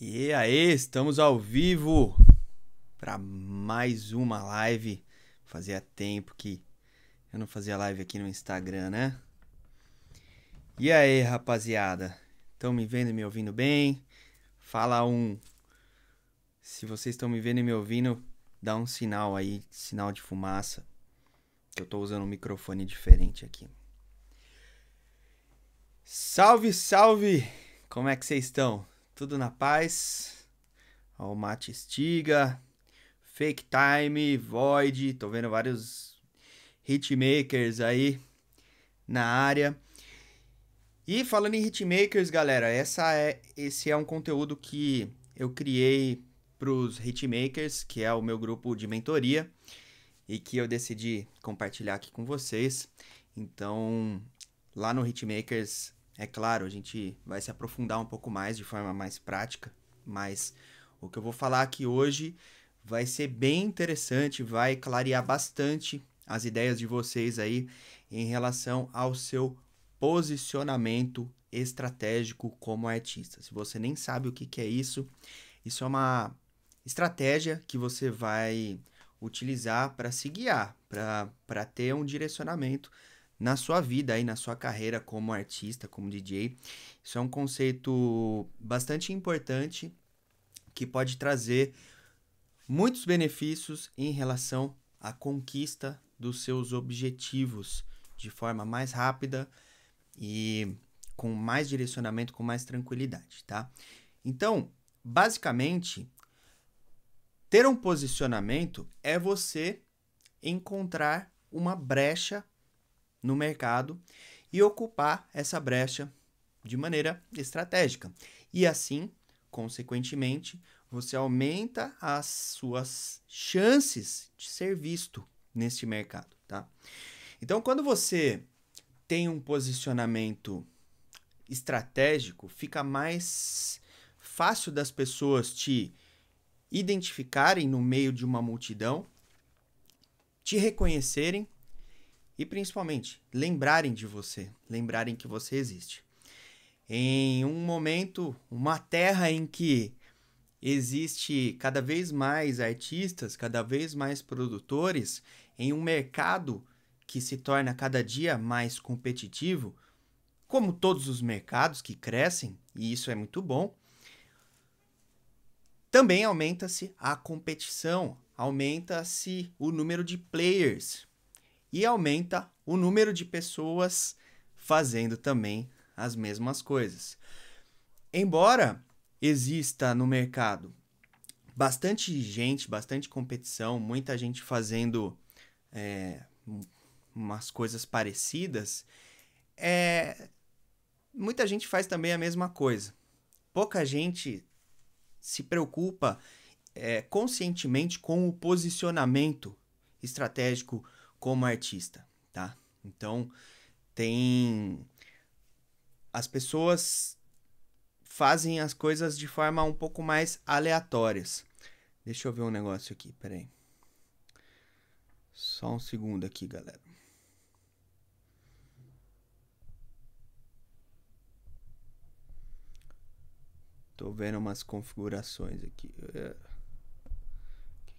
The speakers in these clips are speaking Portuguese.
E aí, estamos ao vivo para mais uma live. Fazia tempo que eu não fazia live aqui no Instagram, né? E aí, rapaziada? Estão me vendo e me ouvindo bem? Fala um. Se vocês estão me vendo e me ouvindo, dá um sinal aí, sinal de fumaça. Que eu tô usando um microfone diferente aqui. Salve, salve! Como é que vocês estão? Tudo na paz. o Mate Estiga, Fake Time, Void. Tô vendo vários hitmakers aí na área. E falando em hitmakers, galera, essa é, esse é um conteúdo que eu criei para os hitmakers, que é o meu grupo de mentoria e que eu decidi compartilhar aqui com vocês. Então, lá no Hitmakers é claro, a gente vai se aprofundar um pouco mais de forma mais prática, mas o que eu vou falar aqui hoje vai ser bem interessante, vai clarear bastante as ideias de vocês aí em relação ao seu posicionamento estratégico como artista. Se você nem sabe o que, que é isso, isso é uma estratégia que você vai utilizar para se guiar, para ter um direcionamento na sua vida aí, na sua carreira como artista, como DJ. Isso é um conceito bastante importante que pode trazer muitos benefícios em relação à conquista dos seus objetivos de forma mais rápida e com mais direcionamento, com mais tranquilidade, tá? Então, basicamente, ter um posicionamento é você encontrar uma brecha no mercado e ocupar essa brecha de maneira estratégica. E assim, consequentemente, você aumenta as suas chances de ser visto neste mercado, tá? Então, quando você tem um posicionamento estratégico, fica mais fácil das pessoas te identificarem no meio de uma multidão, te reconhecerem e principalmente lembrarem de você, lembrarem que você existe. Em um momento, uma terra em que existe cada vez mais artistas, cada vez mais produtores, em um mercado que se torna cada dia mais competitivo, como todos os mercados que crescem, e isso é muito bom, também aumenta-se a competição, aumenta-se o número de players e aumenta o número de pessoas fazendo também as mesmas coisas. Embora exista no mercado bastante gente, bastante competição, muita gente fazendo é, umas coisas parecidas, é, muita gente faz também a mesma coisa. Pouca gente se preocupa é, conscientemente com o posicionamento estratégico como artista, tá? Então, tem. As pessoas fazem as coisas de forma um pouco mais aleatórias. Deixa eu ver um negócio aqui, peraí. Só um segundo aqui, galera. Tô vendo umas configurações aqui. É.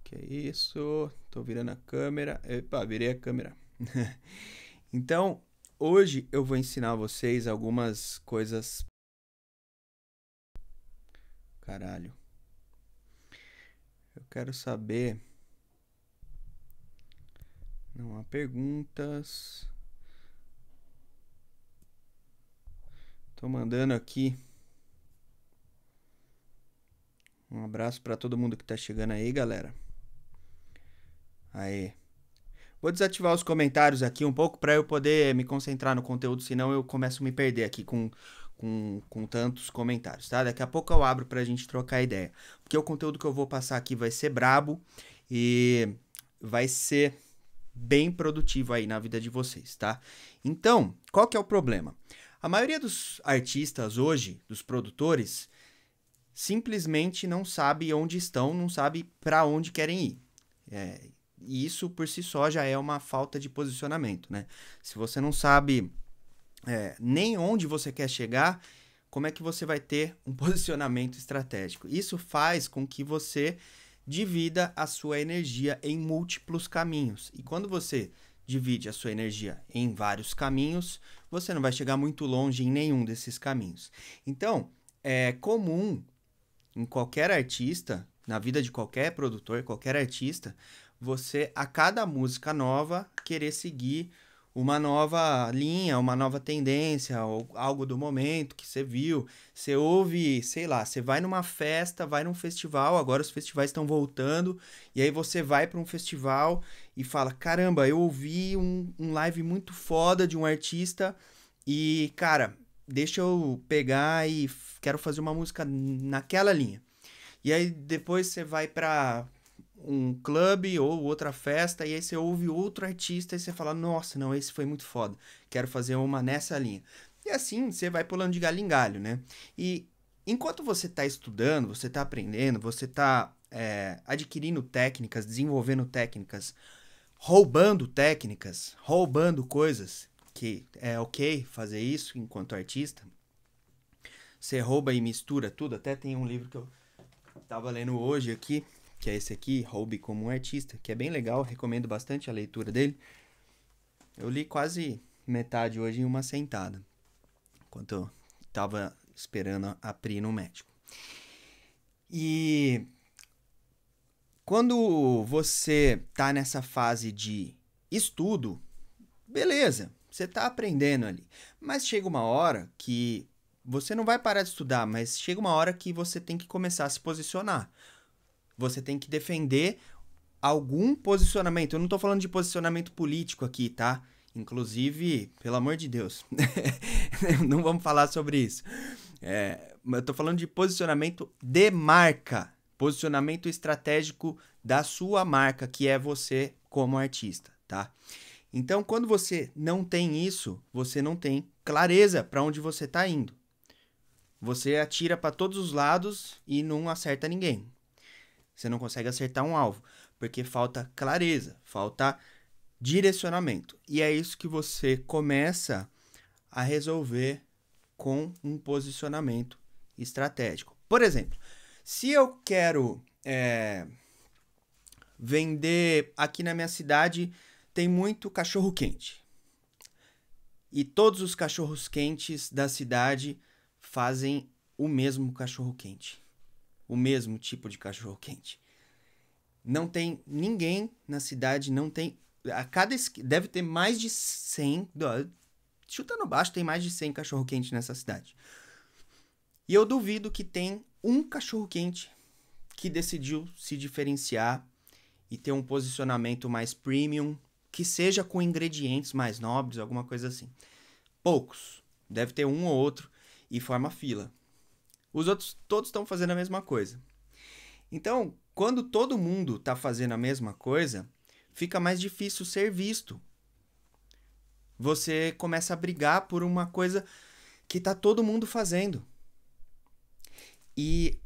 Que é isso? Tô virando a câmera. Epa, virei a câmera. então, hoje eu vou ensinar vocês algumas coisas. Caralho. Eu quero saber. Não há perguntas. Tô mandando aqui. Um abraço para todo mundo que tá chegando aí, galera. Aí. Vou desativar os comentários aqui um pouco para eu poder me concentrar no conteúdo, senão eu começo a me perder aqui com, com, com tantos comentários, tá? Daqui a pouco eu abro para gente trocar ideia. Porque o conteúdo que eu vou passar aqui vai ser brabo e vai ser bem produtivo aí na vida de vocês, tá? Então, qual que é o problema? A maioria dos artistas hoje, dos produtores, simplesmente não sabe onde estão, não sabe para onde querem ir. É, e isso por si só já é uma falta de posicionamento, né? Se você não sabe é, nem onde você quer chegar, como é que você vai ter um posicionamento estratégico? Isso faz com que você divida a sua energia em múltiplos caminhos. E quando você divide a sua energia em vários caminhos, você não vai chegar muito longe em nenhum desses caminhos. Então, é comum em qualquer artista, na vida de qualquer produtor, qualquer artista, você, a cada música nova, querer seguir uma nova linha, uma nova tendência, ou algo do momento que você viu. Você ouve, sei lá, você vai numa festa, vai num festival, agora os festivais estão voltando, e aí você vai para um festival e fala: caramba, eu ouvi um, um live muito foda de um artista, e cara, deixa eu pegar e quero fazer uma música naquela linha. E aí depois você vai para um clube ou outra festa, e aí você ouve outro artista e você fala, nossa, não, esse foi muito foda, quero fazer uma nessa linha. E assim você vai pulando de galho em galho, né? E enquanto você está estudando, você está aprendendo, você está é, adquirindo técnicas, desenvolvendo técnicas, roubando técnicas, roubando coisas, que é ok fazer isso enquanto artista. Você rouba e mistura tudo, até tem um livro que eu tava lendo hoje aqui, que é esse aqui, Hobby como um Artista, que é bem legal, recomendo bastante a leitura dele. Eu li quase metade hoje em uma sentada, enquanto eu estava esperando a Pri no médico. E quando você tá nessa fase de estudo, beleza, você tá aprendendo ali. Mas chega uma hora que você não vai parar de estudar, mas chega uma hora que você tem que começar a se posicionar. Você tem que defender algum posicionamento. Eu não estou falando de posicionamento político aqui, tá? Inclusive, pelo amor de Deus, não vamos falar sobre isso. É, eu estou falando de posicionamento de marca, posicionamento estratégico da sua marca, que é você como artista, tá? Então, quando você não tem isso, você não tem clareza para onde você está indo. Você atira para todos os lados e não acerta ninguém. Você não consegue acertar um alvo, porque falta clareza, falta direcionamento. E é isso que você começa a resolver com um posicionamento estratégico. Por exemplo, se eu quero é, vender aqui na minha cidade, tem muito cachorro quente. E todos os cachorros quentes da cidade fazem o mesmo cachorro quente o mesmo tipo de cachorro quente. Não tem ninguém na cidade, não tem. A cada deve ter mais de 100. Chutando baixo, tem mais de 100 cachorro quente nessa cidade. E eu duvido que tem um cachorro quente que decidiu se diferenciar e ter um posicionamento mais premium, que seja com ingredientes mais nobres, alguma coisa assim. Poucos. Deve ter um ou outro e forma fila. Os outros todos estão fazendo a mesma coisa. Então, quando todo mundo está fazendo a mesma coisa, fica mais difícil ser visto. Você começa a brigar por uma coisa que está todo mundo fazendo. E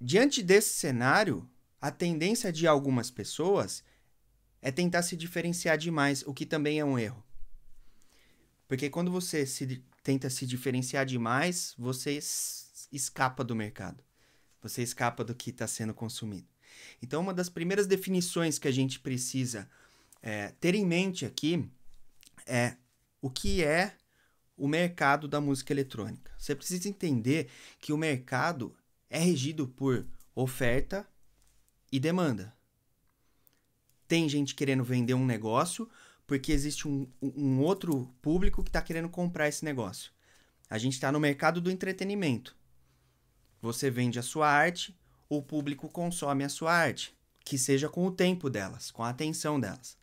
diante desse cenário, a tendência de algumas pessoas é tentar se diferenciar demais, o que também é um erro. Porque quando você se, tenta se diferenciar demais, você escapa do mercado. Você escapa do que está sendo consumido. Então, uma das primeiras definições que a gente precisa é, ter em mente aqui é o que é o mercado da música eletrônica. Você precisa entender que o mercado é regido por oferta e demanda. Tem gente querendo vender um negócio porque existe um, um outro público que está querendo comprar esse negócio. A gente está no mercado do entretenimento. Você vende a sua arte, o público consome a sua arte, que seja com o tempo delas, com a atenção delas.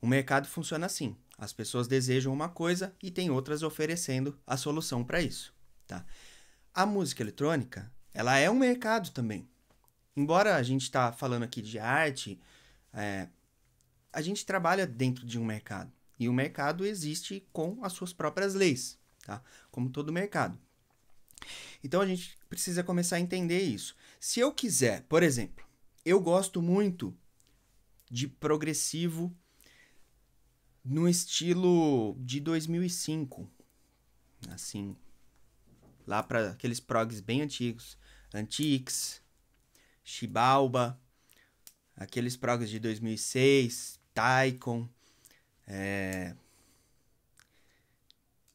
O mercado funciona assim. As pessoas desejam uma coisa e tem outras oferecendo a solução para isso, tá? A música eletrônica, ela é um mercado também. Embora a gente está falando aqui de arte, é, a gente trabalha dentro de um mercado. E o mercado existe com as suas próprias leis, tá? Como todo mercado. Então a gente precisa começar a entender isso. Se eu quiser, por exemplo, eu gosto muito de progressivo no estilo de 2005, assim, lá para aqueles progs bem antigos, Antiques, Shibalba, aqueles progs de 2006, Taikon, é... Eh,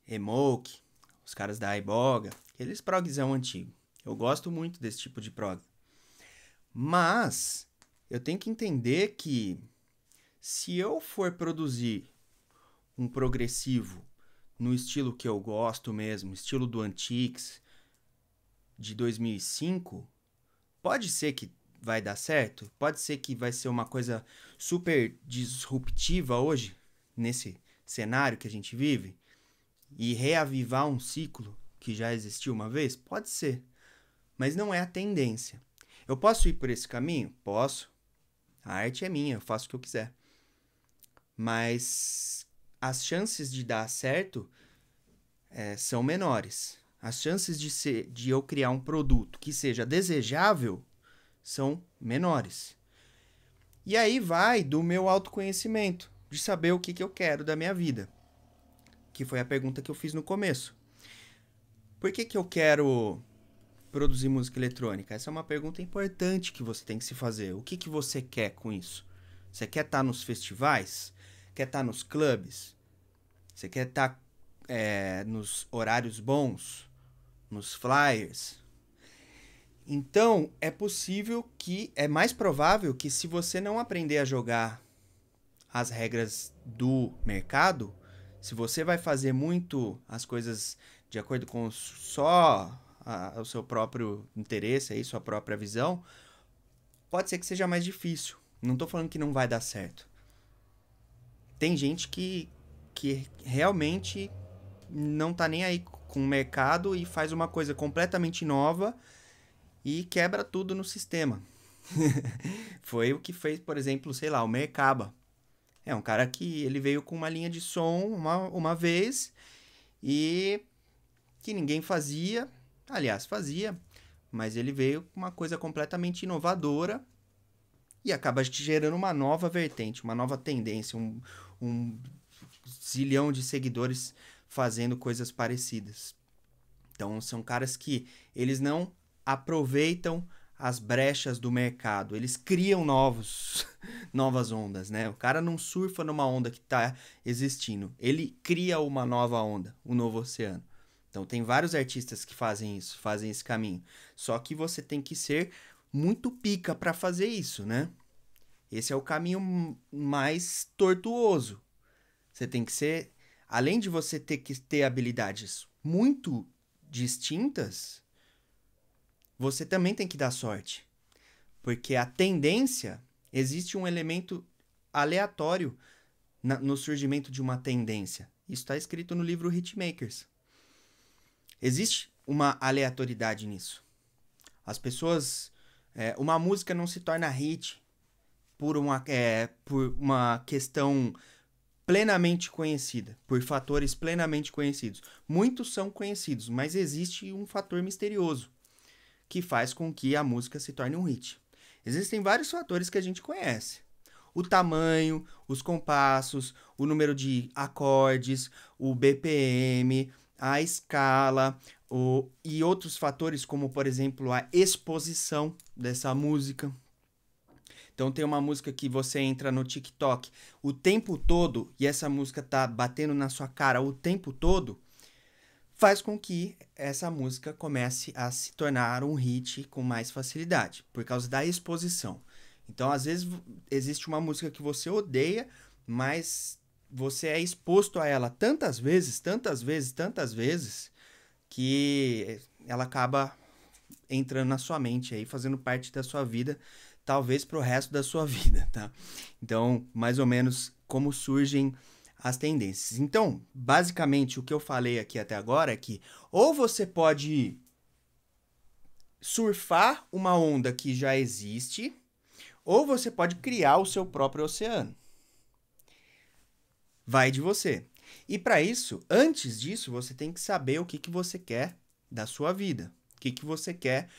Emoke, os caras da Iboga, aqueles progzão antigo. Eu gosto muito desse tipo de prog. Mas eu tenho que entender que se eu for produzir um progressivo no estilo que eu gosto mesmo, estilo do Antiques de 2005, pode ser que vai dar certo, pode ser que vai ser uma coisa super disruptiva hoje nesse cenário que a gente vive, e reavivar um ciclo que já existiu uma vez? Pode ser, mas não é a tendência. Eu posso ir por esse caminho? Posso. A arte é minha, eu faço o que eu quiser. Mas as chances de dar certo é, são menores. As chances de, ser, de eu criar um produto que seja desejável são menores. E aí vai do meu autoconhecimento, de saber o que, que eu quero da minha vida que foi a pergunta que eu fiz no começo. Por que, que eu quero produzir música eletrônica? Essa é uma pergunta importante que você tem que se fazer. O que, que você quer com isso? Você quer estar tá nos festivais? Quer estar tá nos clubes? Você quer estar tá, é, nos horários bons? Nos flyers? Então, é possível que. É mais provável que, se você não aprender a jogar as regras do mercado, se você vai fazer muito as coisas de acordo com só a, o seu próprio interesse aí, sua própria visão, pode ser que seja mais difícil. Não estou falando que não vai dar certo. Tem gente que, que realmente não está nem aí com o mercado e faz uma coisa completamente nova e quebra tudo no sistema. Foi o que fez, por exemplo, sei lá, o Mercaba. É um cara que ele veio com uma linha de som uma, uma vez e que ninguém fazia, aliás, fazia, mas ele veio com uma coisa completamente inovadora e acaba gerando uma nova vertente, uma nova tendência, um, um zilhão de seguidores fazendo coisas parecidas. Então são caras que eles não aproveitam as brechas do mercado. Eles criam novos, novas ondas, né? O cara não surfa numa onda que está existindo. Ele cria uma nova onda, um novo oceano. Então tem vários artistas que fazem isso, fazem esse caminho. Só que você tem que ser muito pica para fazer isso, né? Esse é o caminho mais tortuoso. Você tem que ser, além de você ter que ter habilidades muito distintas, você também tem que dar sorte. Porque a tendência, existe um elemento aleatório na, no surgimento de uma tendência. Isso está escrito no livro Hitmakers. Existe uma aleatoriedade nisso. As pessoas. É, uma música não se torna hit por uma, é, por uma questão plenamente conhecida, por fatores plenamente conhecidos. Muitos são conhecidos, mas existe um fator misterioso que faz com que a música se torne um hit. Existem vários fatores que a gente conhece. O tamanho, os compassos, o número de acordes, o BPM, a escala o, e outros fatores, como por exemplo a exposição dessa música. Então tem uma música que você entra no TikTok o tempo todo e essa música tá batendo na sua cara o tempo todo, faz com que essa música comece a se tornar um hit com mais facilidade, por causa da exposição. Então, às vezes, existe uma música que você odeia, mas você é exposto a ela tantas vezes, tantas vezes, tantas vezes, que ela acaba entrando na sua mente aí, fazendo parte da sua vida, talvez pro resto da sua vida, tá? Então, mais ou menos como surgem as tendências. Então, basicamente, o que eu falei aqui até agora é que ou você pode surfar uma onda que já existe, ou você pode criar o seu próprio oceano. Vai de você. E para isso, antes disso, você tem que saber o que, que você quer da sua vida. O que, que você quer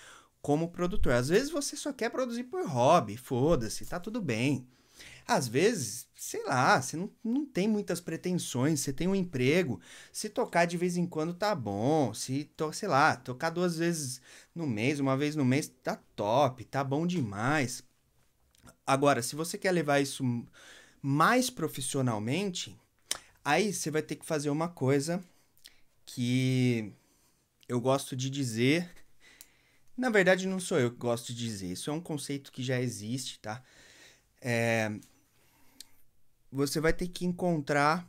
como produtor. Às vezes você só quer produzir por hobby, foda-se, tá tudo bem. Às vezes sei lá, você não, não tem muitas pretensões, você tem um emprego, se tocar de vez em quando tá bom, se, to, sei lá, tocar duas vezes no mês, uma vez no mês, tá top, tá bom demais. Agora, se você quer levar isso mais profissionalmente, aí você vai ter que fazer uma coisa que eu gosto de dizer. Na verdade, não sou eu que gosto de dizer, isso é um conceito que já existe, tá? É, você vai ter que encontrar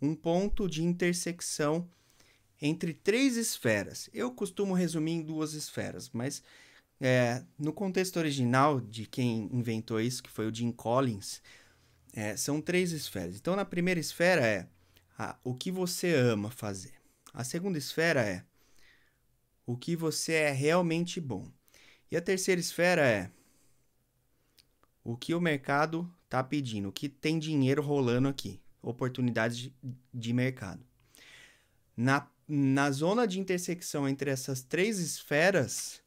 um ponto de intersecção entre três esferas. Eu costumo resumir em duas esferas, mas é, no contexto original de quem inventou isso, que foi o Jim Collins, é, são três esferas. Então, na primeira esfera é a, o que você ama fazer. A segunda esfera é o que você é realmente bom. E a terceira esfera é o que o mercado tá pedindo que tem dinheiro rolando aqui, oportunidades de, de mercado. Na, na zona de intersecção entre essas três esferas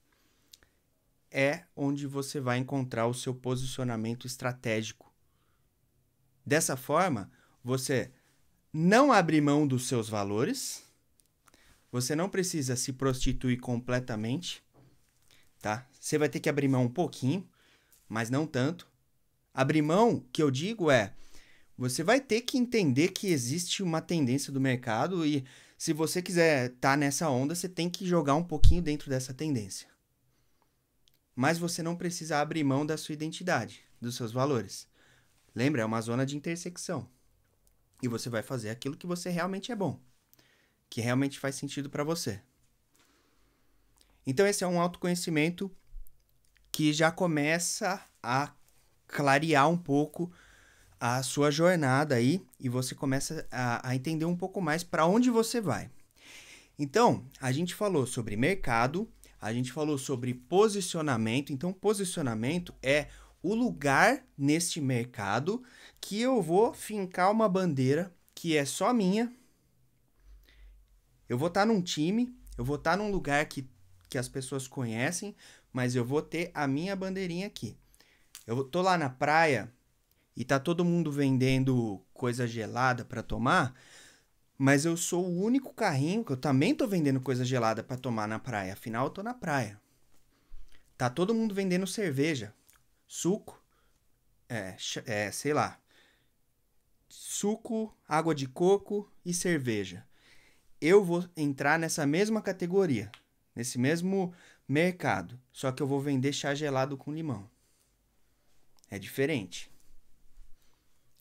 é onde você vai encontrar o seu posicionamento estratégico. Dessa forma, você não abre mão dos seus valores, você não precisa se prostituir completamente, tá? Você vai ter que abrir mão um pouquinho, mas não tanto. Abrir mão, que eu digo, é você vai ter que entender que existe uma tendência do mercado e se você quiser estar tá nessa onda, você tem que jogar um pouquinho dentro dessa tendência. Mas você não precisa abrir mão da sua identidade, dos seus valores. Lembra, é uma zona de intersecção. E você vai fazer aquilo que você realmente é bom, que realmente faz sentido para você. Então esse é um autoconhecimento que já começa a clarear um pouco a sua jornada aí e você começa a, a entender um pouco mais para onde você vai. Então, a gente falou sobre mercado, a gente falou sobre posicionamento. Então, posicionamento é o lugar neste mercado que eu vou fincar uma bandeira que é só minha. Eu vou estar tá num time, eu vou estar tá num lugar que, que as pessoas conhecem, mas eu vou ter a minha bandeirinha aqui. Eu tô lá na praia e tá todo mundo vendendo coisa gelada para tomar, mas eu sou o único carrinho que eu também tô vendendo coisa gelada para tomar na praia. Afinal, eu tô na praia. Tá todo mundo vendendo cerveja, suco, é, é sei lá, suco, água de coco e cerveja. Eu vou entrar nessa mesma categoria, nesse mesmo mercado, só que eu vou vender chá gelado com limão. É diferente.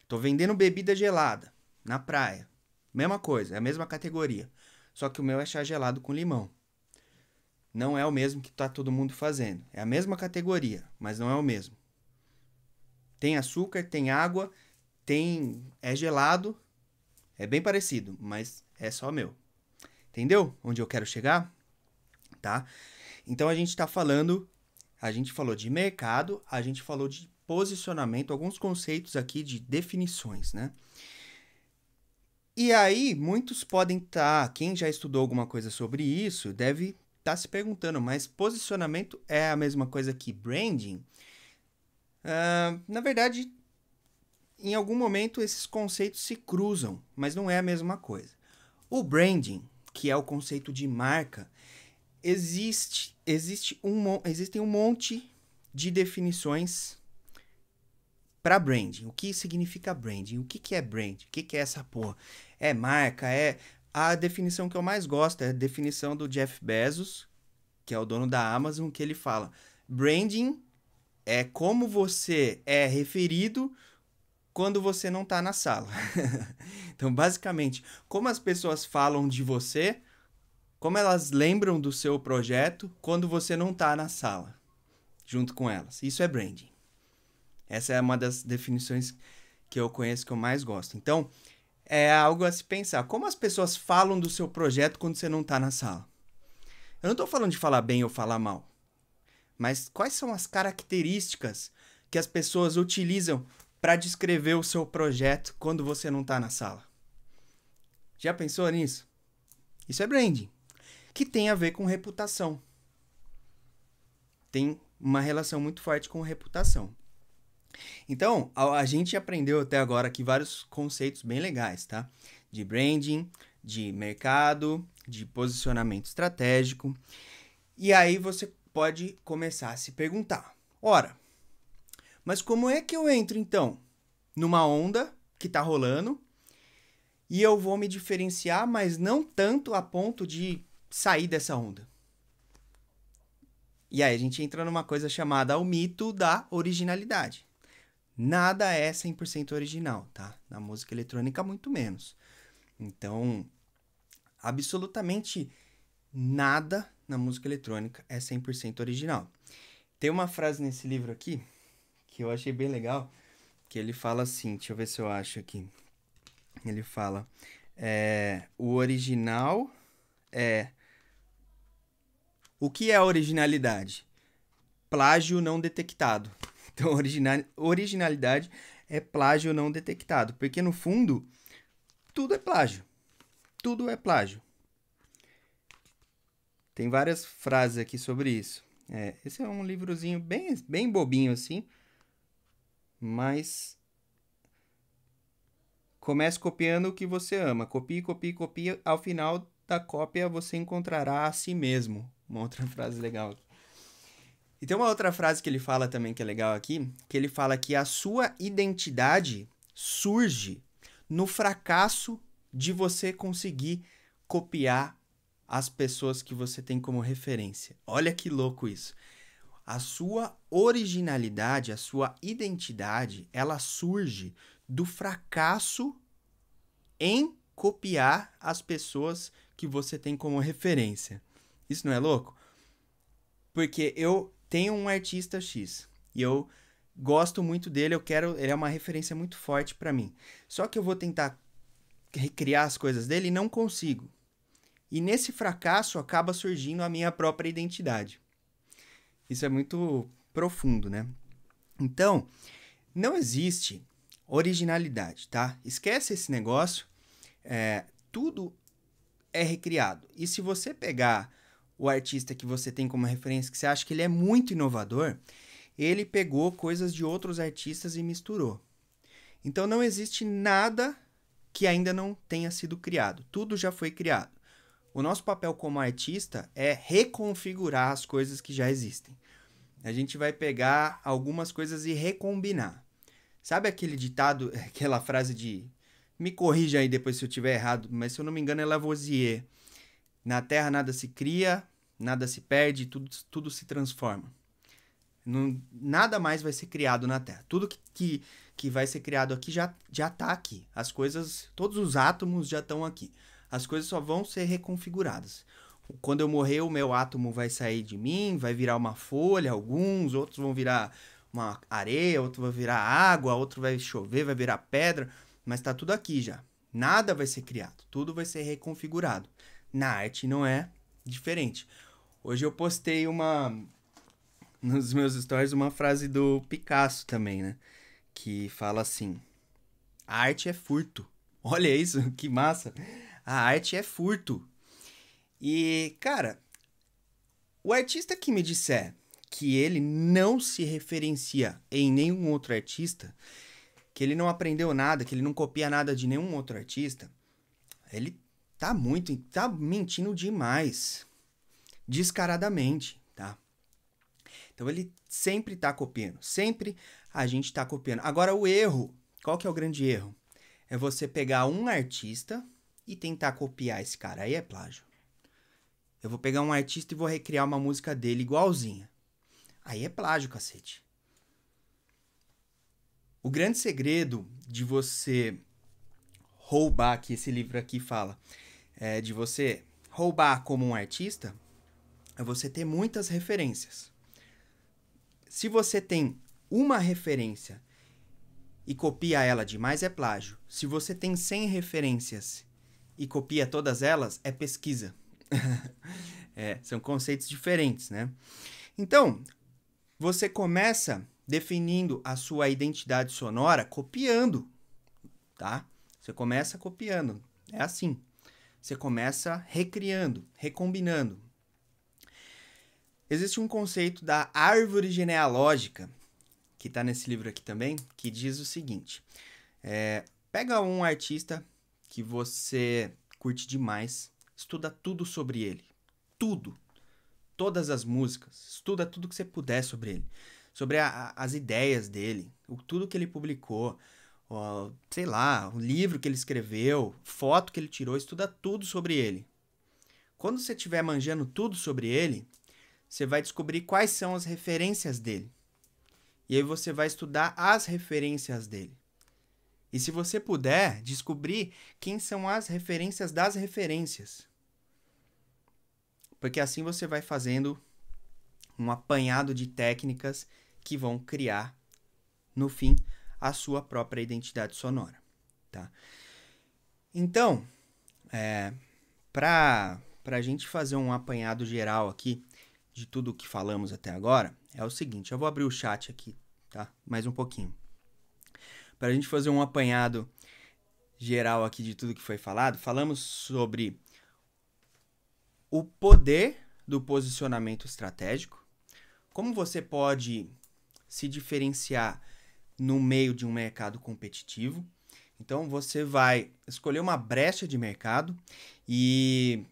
Tô vendendo bebida gelada na praia. Mesma coisa, é a mesma categoria. Só que o meu é chá gelado com limão. Não é o mesmo que tá todo mundo fazendo. É a mesma categoria, mas não é o mesmo. Tem açúcar, tem água, tem é gelado. É bem parecido, mas é só meu. Entendeu? Onde eu quero chegar? Tá? Então a gente tá falando, a gente falou de mercado, a gente falou de posicionamento, alguns conceitos aqui de definições, né? E aí, muitos podem estar, tá, quem já estudou alguma coisa sobre isso, deve estar tá se perguntando, mas posicionamento é a mesma coisa que branding? Uh, na verdade, em algum momento esses conceitos se cruzam, mas não é a mesma coisa. O branding, que é o conceito de marca, existe, existe um, existem um monte de definições para branding. O que significa branding? O que, que é branding? O que, que é essa porra? É marca? É. A definição que eu mais gosto é a definição do Jeff Bezos, que é o dono da Amazon, que ele fala: branding é como você é referido quando você não está na sala. então, basicamente, como as pessoas falam de você, como elas lembram do seu projeto quando você não está na sala, junto com elas. Isso é branding. Essa é uma das definições que eu conheço que eu mais gosto. Então, é algo a se pensar. Como as pessoas falam do seu projeto quando você não está na sala? Eu não estou falando de falar bem ou falar mal, mas quais são as características que as pessoas utilizam para descrever o seu projeto quando você não está na sala? Já pensou nisso? Isso é branding, que tem a ver com reputação. Tem uma relação muito forte com reputação. Então, a, a gente aprendeu até agora aqui vários conceitos bem legais, tá? De branding, de mercado, de posicionamento estratégico. E aí você pode começar a se perguntar: ora, mas como é que eu entro então numa onda que tá rolando e eu vou me diferenciar, mas não tanto a ponto de sair dessa onda? E aí a gente entra numa coisa chamada o mito da originalidade. Nada é 100% original, tá? Na música eletrônica, muito menos. Então, absolutamente nada na música eletrônica é 100% original. Tem uma frase nesse livro aqui que eu achei bem legal, que ele fala assim, deixa eu ver se eu acho aqui. Ele fala, é, o original é... O que é originalidade? Plágio não detectado. Então, original, originalidade é plágio não detectado, porque no fundo, tudo é plágio. Tudo é plágio. Tem várias frases aqui sobre isso. É, esse é um livrozinho bem, bem bobinho assim, mas comece copiando o que você ama. Copie, copie, copie. Ao final da cópia você encontrará a si mesmo. Uma outra frase legal. E tem uma outra frase que ele fala também que é legal aqui, que ele fala que a sua identidade surge no fracasso de você conseguir copiar as pessoas que você tem como referência. Olha que louco isso. A sua originalidade, a sua identidade, ela surge do fracasso em copiar as pessoas que você tem como referência. Isso não é louco? Porque eu tem um artista X e eu gosto muito dele, eu quero, ele é uma referência muito forte para mim. Só que eu vou tentar recriar as coisas dele e não consigo. E nesse fracasso acaba surgindo a minha própria identidade. Isso é muito profundo, né? Então, não existe originalidade, tá? Esquece esse negócio. É, tudo é recriado. E se você pegar o artista que você tem como referência, que você acha que ele é muito inovador, ele pegou coisas de outros artistas e misturou. Então não existe nada que ainda não tenha sido criado. Tudo já foi criado. O nosso papel como artista é reconfigurar as coisas que já existem. A gente vai pegar algumas coisas e recombinar. Sabe aquele ditado, aquela frase de me corrija aí depois se eu tiver errado, mas se eu não me engano é Lavoisier. Na terra nada se cria, nada se perde, tudo, tudo se transforma. Não, nada mais vai ser criado na Terra. Tudo que, que, que vai ser criado aqui já está aqui. As coisas, todos os átomos já estão aqui. As coisas só vão ser reconfiguradas. Quando eu morrer, o meu átomo vai sair de mim, vai virar uma folha, alguns, outros vão virar uma areia, outro vai virar água, outro vai chover, vai virar pedra, mas está tudo aqui já. Nada vai ser criado, tudo vai ser reconfigurado. Na arte não é diferente. Hoje eu postei uma nos meus stories uma frase do Picasso também, né? Que fala assim: "A arte é furto". Olha isso, que massa. A arte é furto. E, cara, o artista que me disser que ele não se referencia em nenhum outro artista, que ele não aprendeu nada, que ele não copia nada de nenhum outro artista, ele tá muito, tá mentindo demais descaradamente, tá? Então ele sempre está copiando, sempre a gente está copiando. Agora o erro, qual que é o grande erro? É você pegar um artista e tentar copiar esse cara, aí é plágio. Eu vou pegar um artista e vou recriar uma música dele igualzinha. Aí é plágio, cacete. O grande segredo de você roubar, que esse livro aqui fala, é de você roubar como um artista, é você ter muitas referências. Se você tem uma referência e copia ela demais, é plágio. Se você tem 100 referências e copia todas elas, é pesquisa. é, são conceitos diferentes, né? Então, você começa definindo a sua identidade sonora copiando, tá? Você começa copiando, é assim. Você começa recriando, recombinando, Existe um conceito da árvore genealógica, que está nesse livro aqui também, que diz o seguinte: é, pega um artista que você curte demais, estuda tudo sobre ele, tudo, todas as músicas, estuda tudo que você puder sobre ele, sobre a, a, as ideias dele, o, tudo que ele publicou, ó, sei lá, o livro que ele escreveu, foto que ele tirou, estuda tudo sobre ele. Quando você estiver manjando tudo sobre ele, você vai descobrir quais são as referências dele. E aí você vai estudar as referências dele. E se você puder, descobrir quem são as referências das referências. Porque assim você vai fazendo um apanhado de técnicas que vão criar, no fim, a sua própria identidade sonora. Tá? Então, é, para a gente fazer um apanhado geral aqui de tudo o que falamos até agora é o seguinte: eu vou abrir o chat aqui, tá? Mais um pouquinho. Para a gente fazer um apanhado geral aqui de tudo que foi falado, falamos sobre o poder do posicionamento estratégico, como você pode se diferenciar no meio de um mercado competitivo. Então você vai escolher uma brecha de mercado e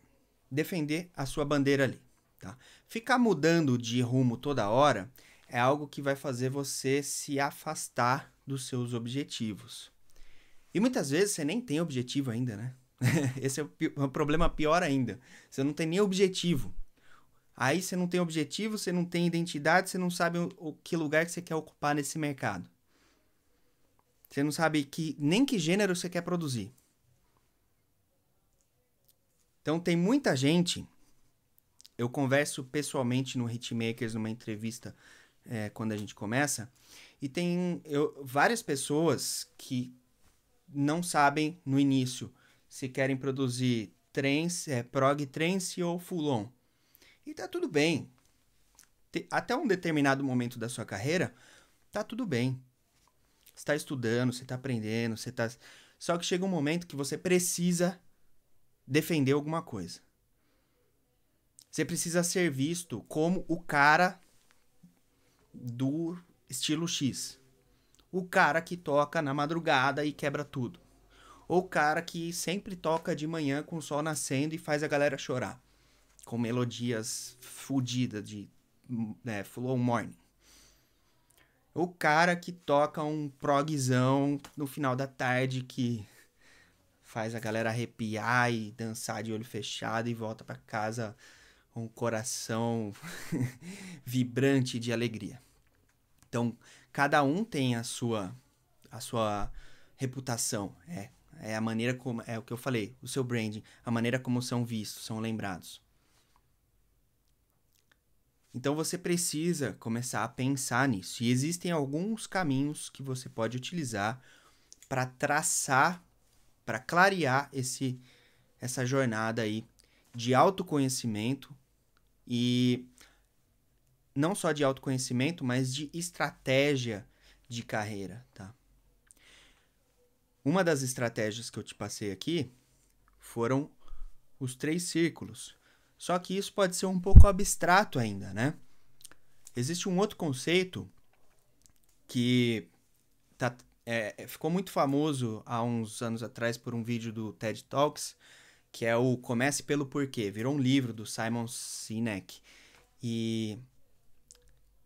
defender a sua bandeira ali, tá? Ficar mudando de rumo toda hora é algo que vai fazer você se afastar dos seus objetivos. E muitas vezes você nem tem objetivo ainda, né? Esse é o é problema pior ainda. Você não tem nem objetivo. Aí você não tem objetivo, você não tem identidade, você não sabe o, o, que lugar que você quer ocupar nesse mercado. Você não sabe que, nem que gênero você quer produzir. Então tem muita gente eu converso pessoalmente no Hitmakers numa entrevista é, quando a gente começa, e tem eu, várias pessoas que não sabem no início se querem produzir trance, é, prog trance ou full on. E tá tudo bem. Te, até um determinado momento da sua carreira, tá tudo bem. Você tá estudando, você tá aprendendo, você tá. Só que chega um momento que você precisa defender alguma coisa. Você precisa ser visto como o cara do estilo X. O cara que toca na madrugada e quebra tudo. Ou o cara que sempre toca de manhã com o sol nascendo e faz a galera chorar. Com melodias fodidas de né, Flow Morning. O cara que toca um progzão no final da tarde que faz a galera arrepiar e dançar de olho fechado e volta para casa um coração vibrante de alegria. Então, cada um tem a sua a sua reputação, é, é a maneira como é o que eu falei, o seu branding, a maneira como são vistos, são lembrados. Então você precisa começar a pensar nisso. E existem alguns caminhos que você pode utilizar para traçar, para clarear esse essa jornada aí de autoconhecimento e não só de autoconhecimento, mas de estratégia de carreira, tá? Uma das estratégias que eu te passei aqui foram os três círculos. Só que isso pode ser um pouco abstrato ainda, né? Existe um outro conceito que tá, é, ficou muito famoso há uns anos atrás por um vídeo do TED Talks, que é o Comece pelo Porquê. Virou um livro do Simon Sinek. E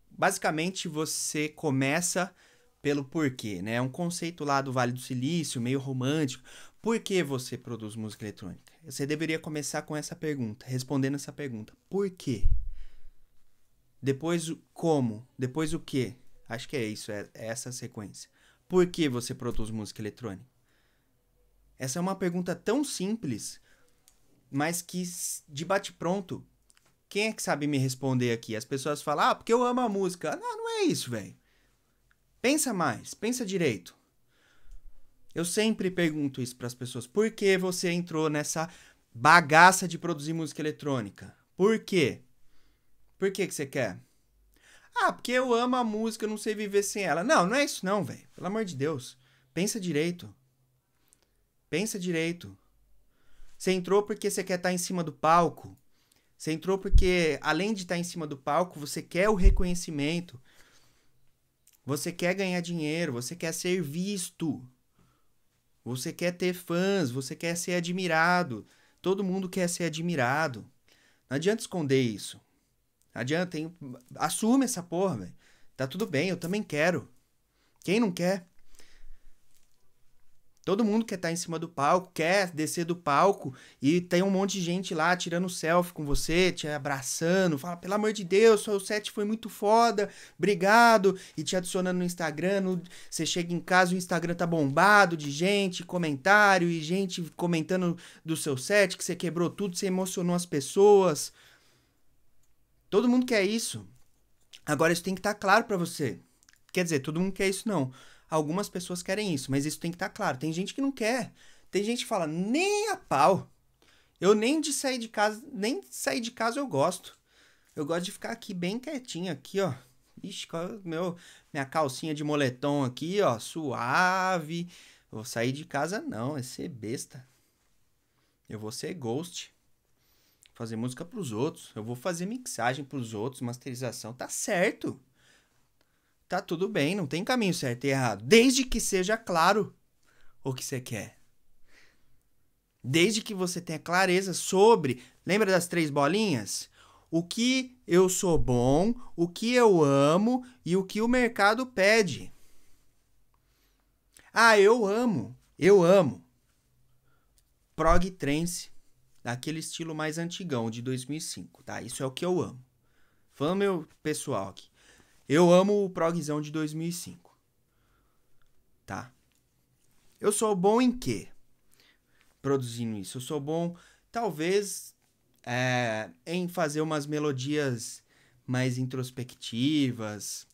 basicamente você começa pelo porquê, né? É um conceito lá do Vale do Silício, meio romântico. Por que você produz música eletrônica? Você deveria começar com essa pergunta, respondendo essa pergunta. Por quê? Depois o como, depois o que? Acho que é isso, é, é essa sequência. Por que você produz música eletrônica? Essa é uma pergunta tão simples mas que de bate-pronto, quem é que sabe me responder aqui? As pessoas falam, ah, porque eu amo a música. Não, não é isso, velho. Pensa mais, pensa direito. Eu sempre pergunto isso para as pessoas. Por que você entrou nessa bagaça de produzir música eletrônica? Por quê? Por que, que você quer? Ah, porque eu amo a música, eu não sei viver sem ela. Não, não é isso não, velho. Pelo amor de Deus. Pensa direito. Pensa direito. Você entrou porque você quer estar tá em cima do palco. Você entrou porque, além de estar tá em cima do palco, você quer o reconhecimento. Você quer ganhar dinheiro, você quer ser visto. Você quer ter fãs, você quer ser admirado. Todo mundo quer ser admirado. Não adianta esconder isso. Não adianta, hein? assume essa porra, velho. Tá tudo bem, eu também quero. Quem não quer? Todo mundo quer estar tá em cima do palco, quer descer do palco e tem um monte de gente lá tirando selfie com você, te abraçando, fala, pelo amor de Deus, seu set foi muito foda, obrigado, e te adicionando no Instagram. No... Você chega em casa, o Instagram tá bombado de gente, comentário e gente comentando do seu set, que você quebrou tudo, você emocionou as pessoas. Todo mundo quer isso. Agora isso tem que estar tá claro para você. Quer dizer, todo mundo quer isso não. Algumas pessoas querem isso, mas isso tem que estar tá claro. Tem gente que não quer. Tem gente que fala, nem a pau. Eu nem de sair de casa, nem sair de casa eu gosto. Eu gosto de ficar aqui bem quietinho, aqui, ó. Ixi, é meu, minha calcinha de moletom aqui, ó, suave. Eu vou sair de casa, não, é ser besta. Eu vou ser ghost. Fazer música pros outros. Eu vou fazer mixagem pros outros, masterização. Tá certo. Tá tudo bem, não tem caminho certo e errado. Desde que seja claro o que você quer. Desde que você tenha clareza sobre. Lembra das três bolinhas? O que eu sou bom, o que eu amo e o que o mercado pede. Ah, eu amo. Eu amo. Prog Trance, daquele estilo mais antigão, de 2005, tá? Isso é o que eu amo. Fã meu pessoal aqui. Eu amo o progzão de 2005. Tá? Eu sou bom em quê? Produzindo isso. Eu sou bom, talvez, é, em fazer umas melodias mais introspectivas,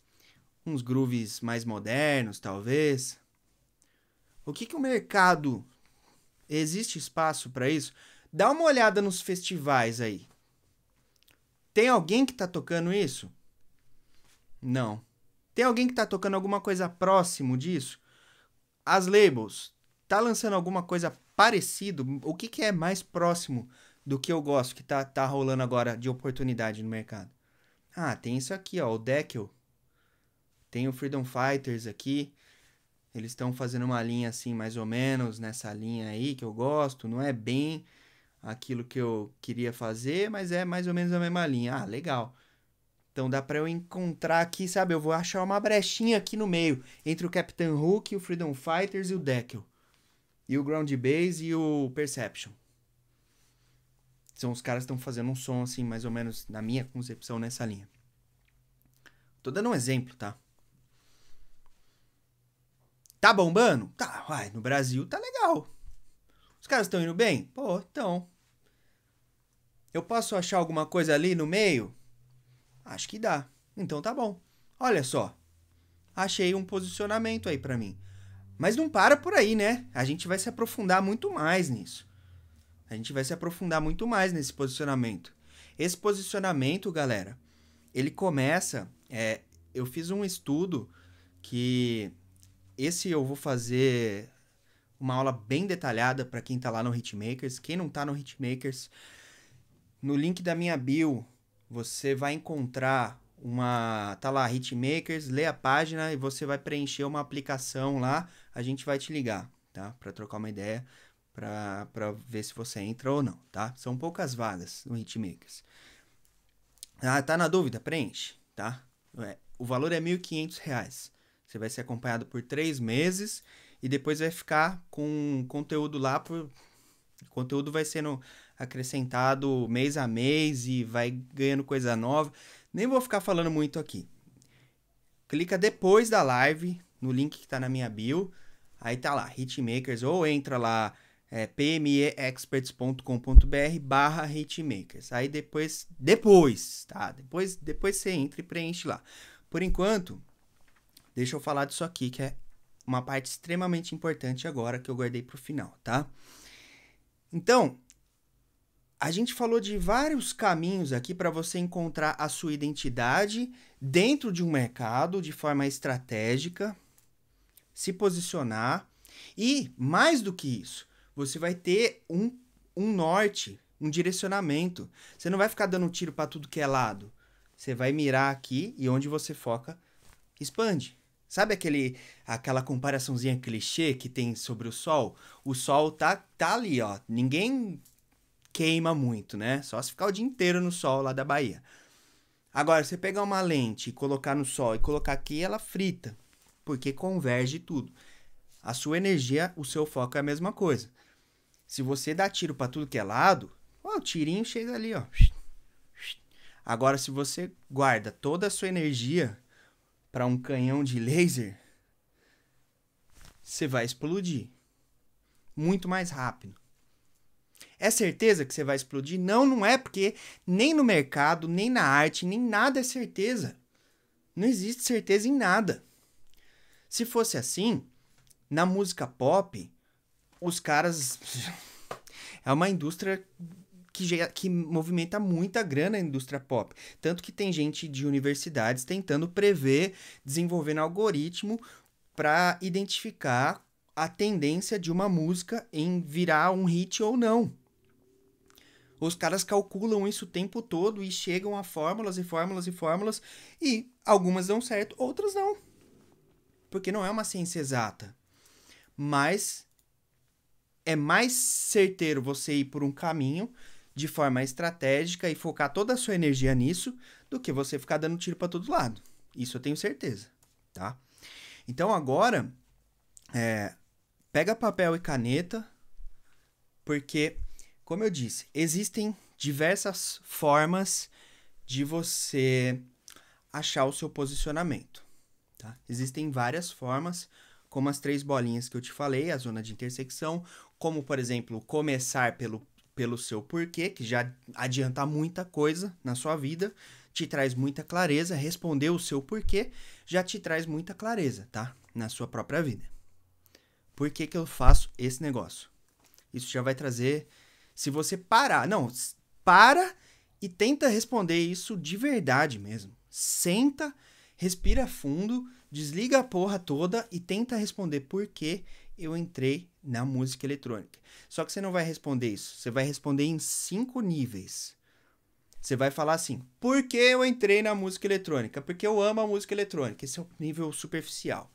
uns grooves mais modernos, talvez. O que, que o mercado. Existe espaço para isso? Dá uma olhada nos festivais aí. Tem alguém que tá tocando isso? Não. Tem alguém que tá tocando alguma coisa próximo disso? As labels, tá lançando alguma coisa parecido? O que, que é mais próximo do que eu gosto que tá, tá rolando agora de oportunidade no mercado? Ah, tem isso aqui, ó, o Deckel. Tem o Freedom Fighters aqui. Eles estão fazendo uma linha assim, mais ou menos, nessa linha aí que eu gosto. Não é bem aquilo que eu queria fazer, mas é mais ou menos a mesma linha. Ah, legal. Então dá para eu encontrar aqui, sabe? Eu vou achar uma brechinha aqui no meio entre o Captain Hook, o Freedom Fighters e o Deckel. E o Ground Base e o Perception. São os caras que estão fazendo um som assim, mais ou menos na minha concepção nessa linha. Tô dando um exemplo, tá? Tá bombando? Tá, no Brasil tá legal. Os caras estão indo bem? Pô, então. Eu posso achar alguma coisa ali no meio? Acho que dá. Então tá bom. Olha só. Achei um posicionamento aí para mim. Mas não para por aí, né? A gente vai se aprofundar muito mais nisso. A gente vai se aprofundar muito mais nesse posicionamento. Esse posicionamento, galera, ele começa. É, eu fiz um estudo que esse eu vou fazer uma aula bem detalhada para quem está lá no Hitmakers. Quem não está no Hitmakers, no link da minha bio você vai encontrar uma. Tá lá, Hitmakers, lê a página e você vai preencher uma aplicação lá. A gente vai te ligar, tá? Para trocar uma ideia, para ver se você entra ou não, tá? São poucas vagas no Hitmakers. Ah, tá na dúvida? Preenche, tá? É, o valor é R$ 1.500. Você vai ser acompanhado por três meses e depois vai ficar com conteúdo lá. Por... O conteúdo vai sendo acrescentado mês a mês e vai ganhando coisa nova. Nem vou ficar falando muito aqui. Clica depois da live no link que está na minha bio. Aí tá lá, Hitmakers, ou entra lá é, pmeexperts.com.br barra hitmakers. Aí depois, depois, tá? Depois, depois você entra e preenche lá. Por enquanto, deixa eu falar disso aqui, que é uma parte extremamente importante agora que eu guardei para o final, tá? Então, a gente falou de vários caminhos aqui para você encontrar a sua identidade dentro de um mercado de forma estratégica, se posicionar e, mais do que isso, você vai ter um, um norte, um direcionamento. Você não vai ficar dando tiro para tudo que é lado. Você vai mirar aqui e onde você foca, expande. Sabe aquele, aquela comparaçãozinha clichê que tem sobre o Sol? O Sol tá, tá ali, ó. Ninguém queima muito, né? Só se ficar o dia inteiro no sol lá da Bahia. Agora, você pegar uma lente e colocar no sol e colocar aqui, ela frita, porque converge tudo. A sua energia, o seu foco é a mesma coisa. Se você dá tiro para tudo que é lado, ó, o tirinho chega ali, ó. Agora, se você guarda toda a sua energia para um canhão de laser, você vai explodir muito mais rápido. É certeza que você vai explodir? Não, não é, porque nem no mercado, nem na arte, nem nada é certeza. Não existe certeza em nada. Se fosse assim, na música pop, os caras. é uma indústria que, que movimenta muita grana a indústria pop. Tanto que tem gente de universidades tentando prever, desenvolvendo algoritmo para identificar a tendência de uma música em virar um hit ou não. Os caras calculam isso o tempo todo e chegam a fórmulas e fórmulas e fórmulas e algumas dão certo, outras não. Porque não é uma ciência exata. Mas é mais certeiro você ir por um caminho de forma estratégica e focar toda a sua energia nisso do que você ficar dando tiro para todo lado. Isso eu tenho certeza, tá? Então agora, é, pega papel e caneta, porque como eu disse, existem diversas formas de você achar o seu posicionamento. Tá? Existem várias formas, como as três bolinhas que eu te falei, a zona de intersecção, como, por exemplo, começar pelo, pelo seu porquê, que já adianta muita coisa na sua vida, te traz muita clareza, responder o seu porquê já te traz muita clareza, tá? Na sua própria vida. Por que, que eu faço esse negócio? Isso já vai trazer se você parar, não, para e tenta responder isso de verdade mesmo. Senta, respira fundo, desliga a porra toda e tenta responder por que eu entrei na música eletrônica. Só que você não vai responder isso, você vai responder em cinco níveis. Você vai falar assim: por que eu entrei na música eletrônica? Porque eu amo a música eletrônica. Esse é o nível superficial.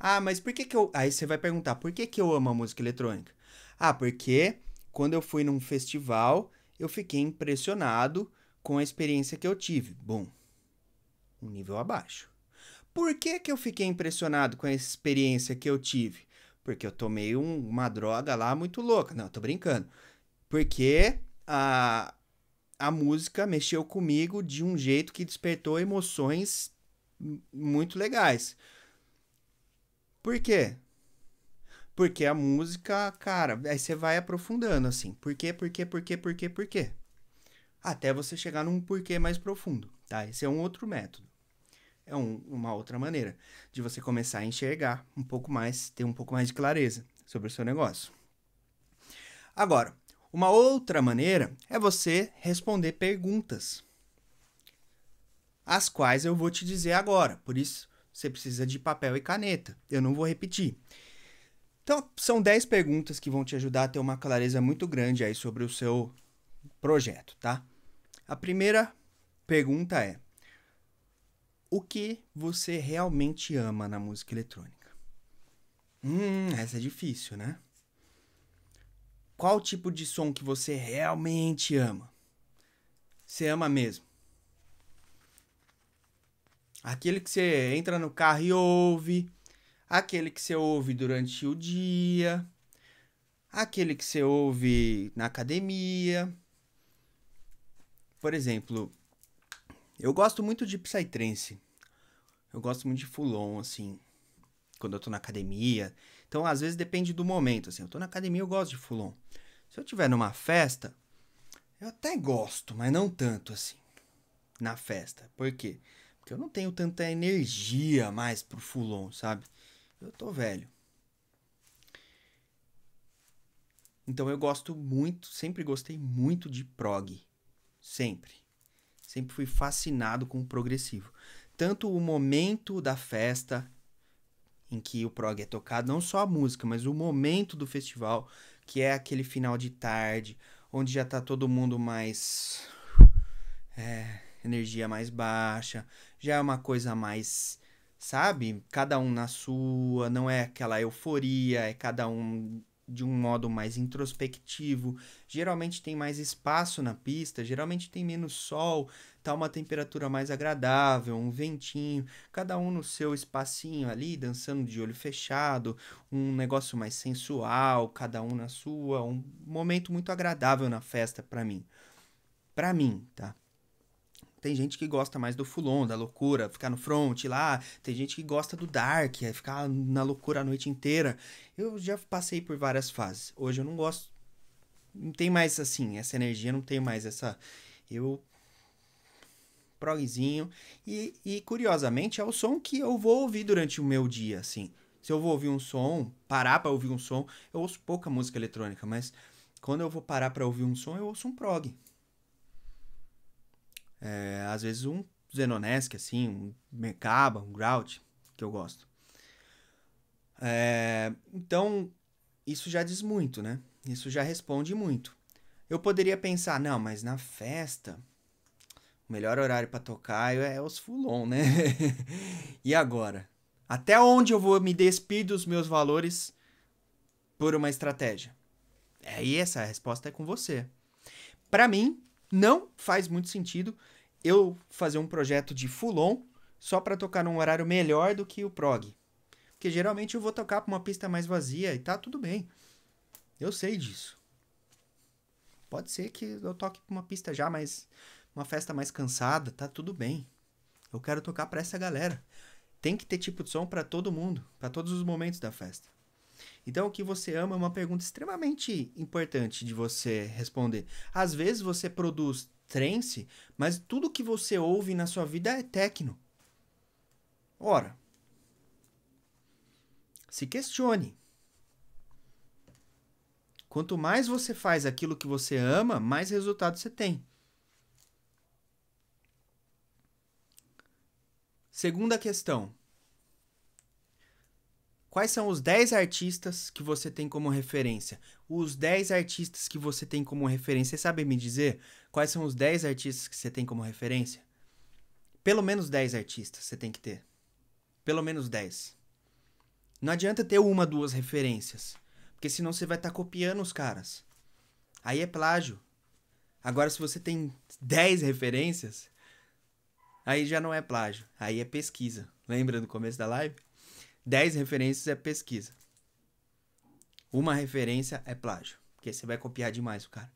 Ah, mas por que, que eu. Aí você vai perguntar: por que, que eu amo a música eletrônica? Ah, porque quando eu fui num festival, eu fiquei impressionado com a experiência que eu tive. Bom, um nível abaixo. Por que, que eu fiquei impressionado com a experiência que eu tive? Porque eu tomei um, uma droga lá muito louca. Não, tô brincando. Porque a, a música mexeu comigo de um jeito que despertou emoções muito legais. Por quê? Porque a música, cara, aí você vai aprofundando assim. Por quê, por quê, por quê, por quê, por quê? Até você chegar num porquê mais profundo, tá? Esse é um outro método. É um, uma outra maneira de você começar a enxergar um pouco mais, ter um pouco mais de clareza sobre o seu negócio. Agora, uma outra maneira é você responder perguntas, as quais eu vou te dizer agora. Por isso, você precisa de papel e caneta. Eu não vou repetir. Então, são 10 perguntas que vão te ajudar a ter uma clareza muito grande aí sobre o seu projeto, tá? A primeira pergunta é: o que você realmente ama na música eletrônica? Hum, essa é difícil, né? Qual tipo de som que você realmente ama? Você ama mesmo? Aquele que você entra no carro e ouve, aquele que você ouve durante o dia, aquele que você ouve na academia. Por exemplo, eu gosto muito de psytrance. Eu gosto muito de fulon assim, quando eu tô na academia. Então, às vezes depende do momento, assim. Eu tô na academia, eu gosto de fulon. Se eu tiver numa festa, eu até gosto, mas não tanto assim. Na festa. Por quê? Porque eu não tenho tanta energia mais pro fulon, sabe? eu tô velho. Então eu gosto muito, sempre gostei muito de prog. Sempre. Sempre fui fascinado com o progressivo. Tanto o momento da festa em que o prog é tocado, não só a música, mas o momento do festival, que é aquele final de tarde, onde já tá todo mundo mais. É, energia mais baixa, já é uma coisa mais sabe? Cada um na sua, não é aquela euforia, é cada um de um modo mais introspectivo. Geralmente tem mais espaço na pista, geralmente tem menos sol, tá uma temperatura mais agradável, um ventinho, cada um no seu espacinho ali, dançando de olho fechado, um negócio mais sensual, cada um na sua, um momento muito agradável na festa para mim. Para mim, tá? Tem gente que gosta mais do fulon, da loucura, ficar no front lá. Tem gente que gosta do dark, é ficar na loucura a noite inteira. Eu já passei por várias fases. Hoje eu não gosto. Não tem mais assim, essa energia, não tem mais essa. Eu. Progzinho. E, e curiosamente é o som que eu vou ouvir durante o meu dia, assim. Se eu vou ouvir um som, parar para ouvir um som, eu ouço pouca música eletrônica, mas quando eu vou parar para ouvir um som, eu ouço um prog. É, às vezes um Zenonesque, assim, um Merkaba, um Grout, que eu gosto. É, então, isso já diz muito, né? Isso já responde muito. Eu poderia pensar, não, mas na festa, o melhor horário para tocar é, é os fulon, né? e agora? Até onde eu vou me despir dos meus valores por uma estratégia? E essa resposta é com você. Para mim, não faz muito sentido eu fazer um projeto de fulon só para tocar num horário melhor do que o prog. Porque geralmente eu vou tocar pra uma pista mais vazia e tá tudo bem. Eu sei disso. Pode ser que eu toque pra uma pista já mais. Uma festa mais cansada, tá tudo bem. Eu quero tocar para essa galera. Tem que ter tipo de som para todo mundo, para todos os momentos da festa. Então, o que você ama é uma pergunta extremamente importante de você responder. Às vezes você produz trance, mas tudo que você ouve na sua vida é techno. Ora, se questione. Quanto mais você faz aquilo que você ama, mais resultado você tem. Segunda questão. Quais são os 10 artistas que você tem como referência? Os 10 artistas que você tem como referência, você sabe me dizer quais são os 10 artistas que você tem como referência? Pelo menos 10 artistas você tem que ter. Pelo menos 10. Não adianta ter uma, duas referências, porque senão você vai estar tá copiando os caras. Aí é plágio. Agora se você tem 10 referências, aí já não é plágio, aí é pesquisa. Lembra do começo da live? 10 referências é pesquisa. Uma referência é plágio, porque você vai copiar demais o cara.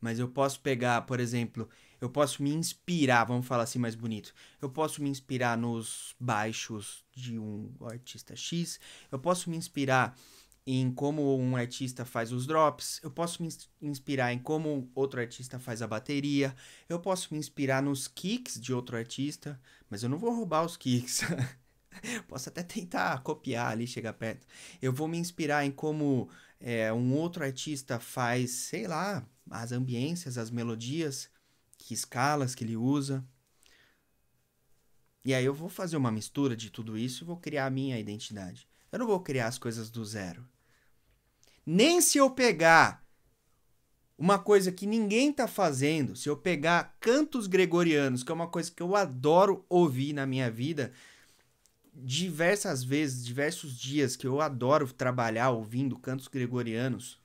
Mas eu posso pegar, por exemplo, eu posso me inspirar, vamos falar assim mais bonito. Eu posso me inspirar nos baixos de um artista X, eu posso me inspirar em como um artista faz os drops, eu posso me inspirar em como outro artista faz a bateria, eu posso me inspirar nos kicks de outro artista, mas eu não vou roubar os kicks. Posso até tentar copiar ali, chegar perto. Eu vou me inspirar em como é, um outro artista faz, sei lá, as ambiências, as melodias, que escalas que ele usa. E aí eu vou fazer uma mistura de tudo isso e vou criar a minha identidade. Eu não vou criar as coisas do zero. Nem se eu pegar uma coisa que ninguém tá fazendo, se eu pegar cantos gregorianos, que é uma coisa que eu adoro ouvir na minha vida, diversas vezes, diversos dias que eu adoro trabalhar ouvindo cantos gregorianos.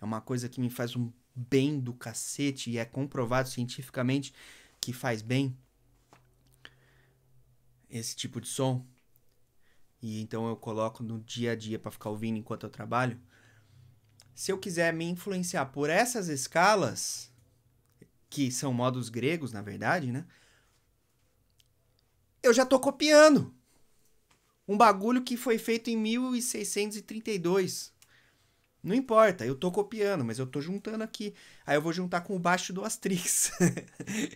É uma coisa que me faz um bem do cacete e é comprovado cientificamente que faz bem esse tipo de som. E então eu coloco no dia a dia para ficar ouvindo enquanto eu trabalho. Se eu quiser me influenciar por essas escalas, que são modos gregos, na verdade, né? Eu já tô copiando um bagulho que foi feito em 1632. Não importa, eu tô copiando, mas eu tô juntando aqui. Aí eu vou juntar com o baixo do Astrix.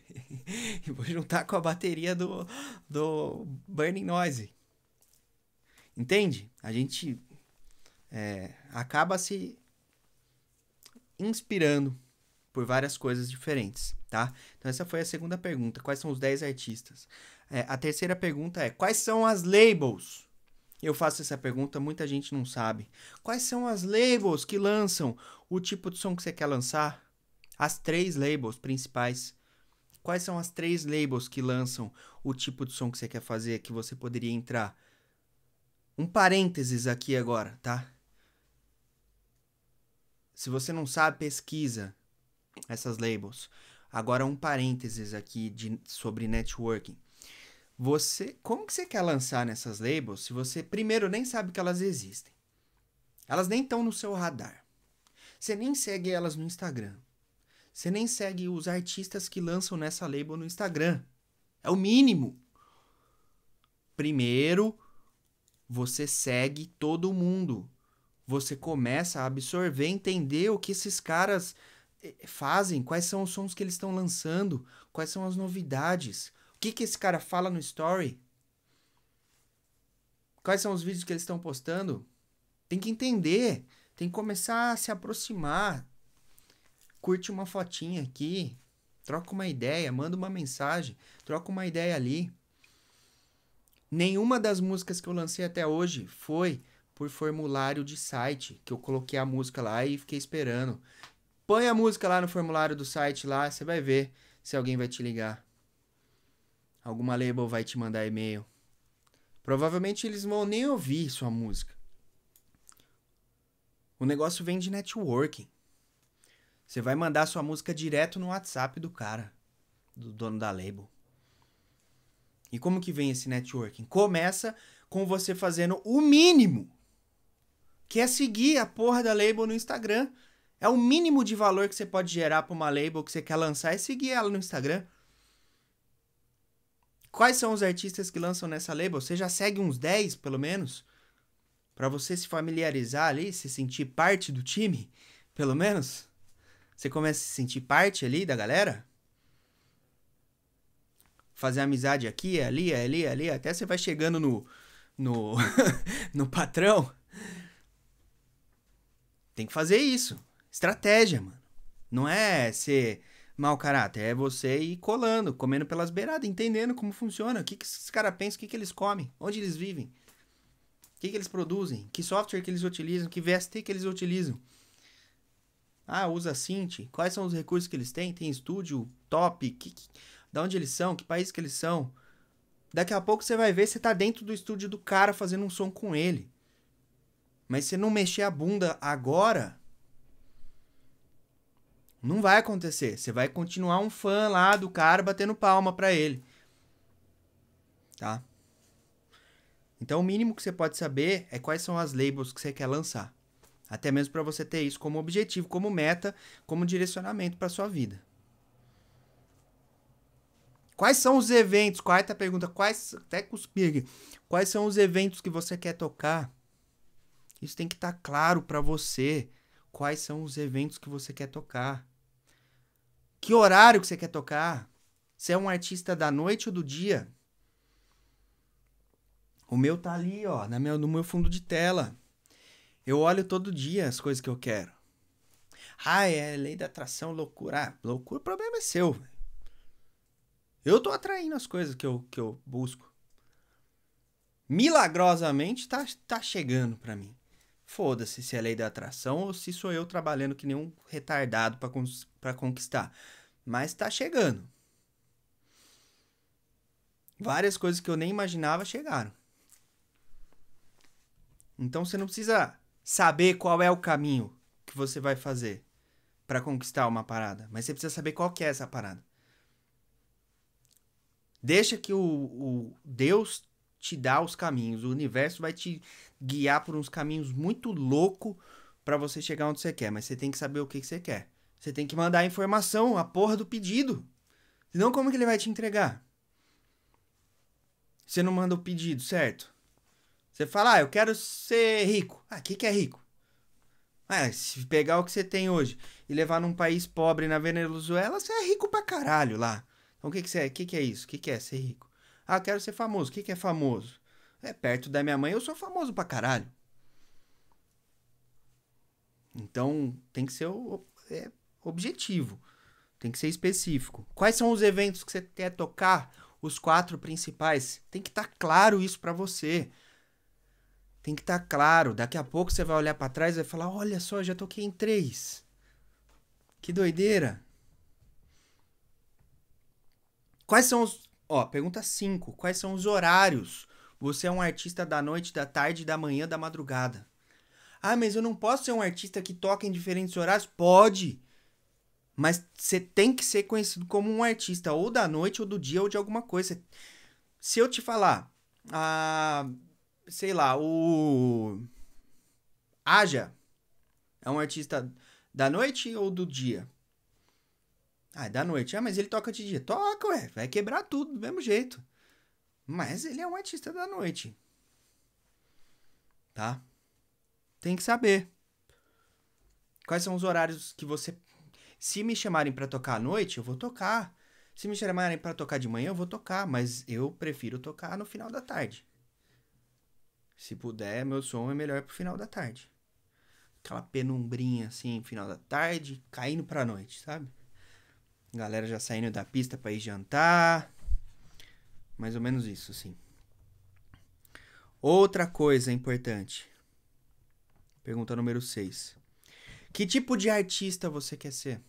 e vou juntar com a bateria do, do Burning Noise. Entende? A gente é, acaba se inspirando por várias coisas diferentes, tá? Então essa foi a segunda pergunta. Quais são os 10 artistas? É, a terceira pergunta é: quais são as labels? Eu faço essa pergunta, muita gente não sabe. Quais são as labels que lançam o tipo de som que você quer lançar? As três labels principais. Quais são as três labels que lançam o tipo de som que você quer fazer, que você poderia entrar? Um parênteses aqui agora, tá? Se você não sabe, pesquisa essas labels. Agora um parênteses aqui de, sobre networking. Você, como que você quer lançar nessas labels se você primeiro nem sabe que elas existem? Elas nem estão no seu radar. Você nem segue elas no Instagram. Você nem segue os artistas que lançam nessa label no Instagram. É o mínimo. Primeiro, você segue todo mundo. Você começa a absorver, entender o que esses caras eh, fazem, quais são os sons que eles estão lançando, quais são as novidades, que, que esse cara fala no story? Quais são os vídeos que eles estão postando? Tem que entender. Tem que começar a se aproximar. Curte uma fotinha aqui. Troca uma ideia. Manda uma mensagem. Troca uma ideia ali. Nenhuma das músicas que eu lancei até hoje foi por formulário de site, que eu coloquei a música lá e fiquei esperando. Põe a música lá no formulário do site lá, você vai ver se alguém vai te ligar alguma label vai te mandar e-mail. Provavelmente eles vão nem ouvir sua música. O negócio vem de networking. Você vai mandar sua música direto no WhatsApp do cara, do dono da label. E como que vem esse networking? Começa com você fazendo o mínimo, que é seguir a porra da label no Instagram. É o mínimo de valor que você pode gerar para uma label que você quer lançar é seguir ela no Instagram. Quais são os artistas que lançam nessa label? Você já segue uns 10, pelo menos? para você se familiarizar ali, se sentir parte do time, pelo menos? Você começa a se sentir parte ali da galera? Fazer amizade aqui, ali, ali, ali, até você vai chegando no no no patrão. Tem que fazer isso. Estratégia, mano. Não é ser mau caráter. É você ir colando, comendo pelas beiradas, entendendo como funciona, o que, que esses caras pensam, o que, que eles comem, onde eles vivem, o que, que eles produzem, que software que eles utilizam, que VST que eles utilizam. Ah, usa Synth. Quais são os recursos que eles têm? Tem estúdio, top, que, que, da onde eles são, que país que eles são. Daqui a pouco você vai ver, você tá dentro do estúdio do cara fazendo um som com ele. Mas se não mexer a bunda agora, não vai acontecer. Você vai continuar um fã lá do cara batendo palma para ele. Tá? Então, o mínimo que você pode saber é quais são as labels que você quer lançar. Até mesmo para você ter isso como objetivo, como meta, como direcionamento para sua vida. Quais são os eventos? Quarta pergunta, quais até cuspir. Quais são os eventos que você quer tocar? Isso tem que estar tá claro para você. Quais são os eventos que você quer tocar? Que horário que você quer tocar? Você é um artista da noite ou do dia? O meu tá ali, ó, na meu, no meu fundo de tela. Eu olho todo dia as coisas que eu quero. Ah, é lei da atração, loucura. Ah, loucura, o problema é seu. Eu tô atraindo as coisas que eu, que eu busco. Milagrosamente tá, tá chegando para mim. Foda-se se é lei da atração ou se sou eu trabalhando que nem um retardado para conquistar. Mas tá chegando. Várias coisas que eu nem imaginava chegaram. Então você não precisa saber qual é o caminho que você vai fazer para conquistar uma parada, mas você precisa saber qual que é essa parada. Deixa que o, o Deus te dar os caminhos, o universo vai te guiar por uns caminhos muito louco para você chegar onde você quer, mas você tem que saber o que, que você quer. Você tem que mandar a informação, a porra do pedido. Senão como que ele vai te entregar? Você não manda o pedido, certo? Você fala, ah, eu quero ser rico. Ah, que, que é rico? Ah, se pegar o que você tem hoje e levar num país pobre na Venezuela, você é rico pra caralho lá. Então o que, que, você é? O que, que é isso? O que, que é ser rico? Ah, quero ser famoso. O que, que é famoso? É perto da minha mãe, eu sou famoso pra caralho. Então, tem que ser é, objetivo. Tem que ser específico. Quais são os eventos que você quer tocar? Os quatro principais. Tem que estar tá claro isso para você. Tem que estar tá claro. Daqui a pouco você vai olhar para trás e vai falar: Olha só, já toquei em três. Que doideira. Quais são os Ó, pergunta 5. Quais são os horários? Você é um artista da noite, da tarde, da manhã, da madrugada. Ah, mas eu não posso ser um artista que toca em diferentes horários? Pode! Mas você tem que ser conhecido como um artista, ou da noite, ou do dia, ou de alguma coisa. Se eu te falar, ah, sei lá, o. Aja é um artista da noite ou do dia? Ah, é da noite. Ah, mas ele toca de dia. Toca, ué. Vai quebrar tudo do mesmo jeito. Mas ele é um artista da noite. Tá? Tem que saber. Quais são os horários que você. Se me chamarem para tocar à noite, eu vou tocar. Se me chamarem para tocar de manhã, eu vou tocar. Mas eu prefiro tocar no final da tarde. Se puder, meu som é melhor pro final da tarde. Aquela penumbrinha assim, final da tarde, caindo pra noite, sabe? Galera já saindo da pista para ir jantar. Mais ou menos isso, sim. Outra coisa importante. Pergunta número 6. Que tipo de artista você quer ser?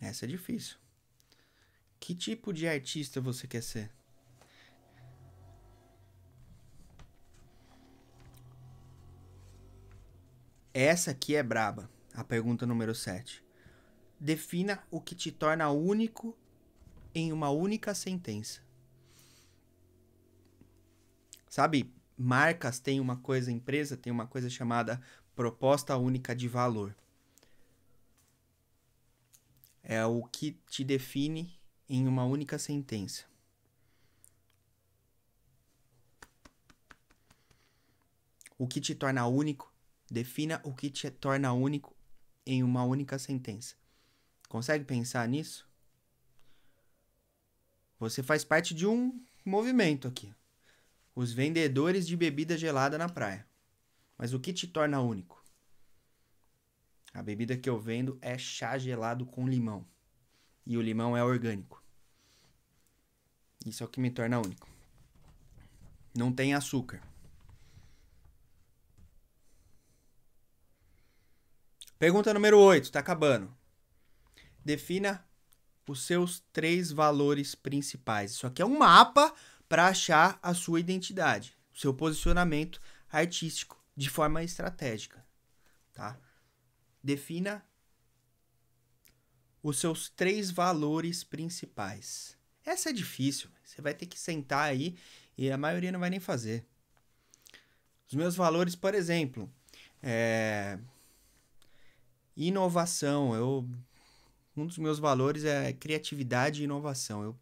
Essa é difícil. Que tipo de artista você quer ser? Essa aqui é braba. A pergunta número 7. Defina o que te torna único em uma única sentença. Sabe, marcas têm uma coisa, empresa tem uma coisa chamada proposta única de valor. É o que te define em uma única sentença. O que te torna único? Defina o que te torna único em uma única sentença. Consegue pensar nisso? Você faz parte de um movimento aqui. Os vendedores de bebida gelada na praia. Mas o que te torna único? A bebida que eu vendo é chá gelado com limão. E o limão é orgânico. Isso é o que me torna único. Não tem açúcar. Pergunta número 8, está acabando. Defina os seus três valores principais. Isso aqui é um mapa para achar a sua identidade, o seu posicionamento artístico de forma estratégica, tá? Defina os seus três valores principais. Essa é difícil, você vai ter que sentar aí e a maioria não vai nem fazer. Os meus valores, por exemplo, é, Inovação. Eu, um dos meus valores é criatividade e inovação. Eu,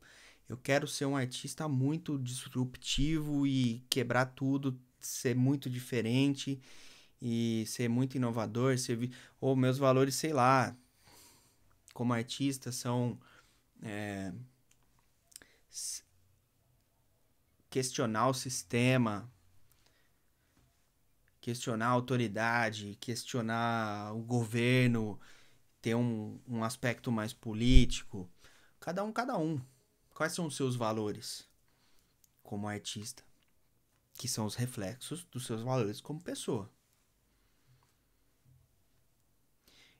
eu quero ser um artista muito disruptivo e quebrar tudo, ser muito diferente e ser muito inovador. Ser, ou meus valores, sei lá, como artista, são. É, questionar o sistema, questionar a autoridade, questionar o governo, ter um, um aspecto mais político. Cada um, cada um. Quais são os seus valores como artista? Que são os reflexos dos seus valores como pessoa.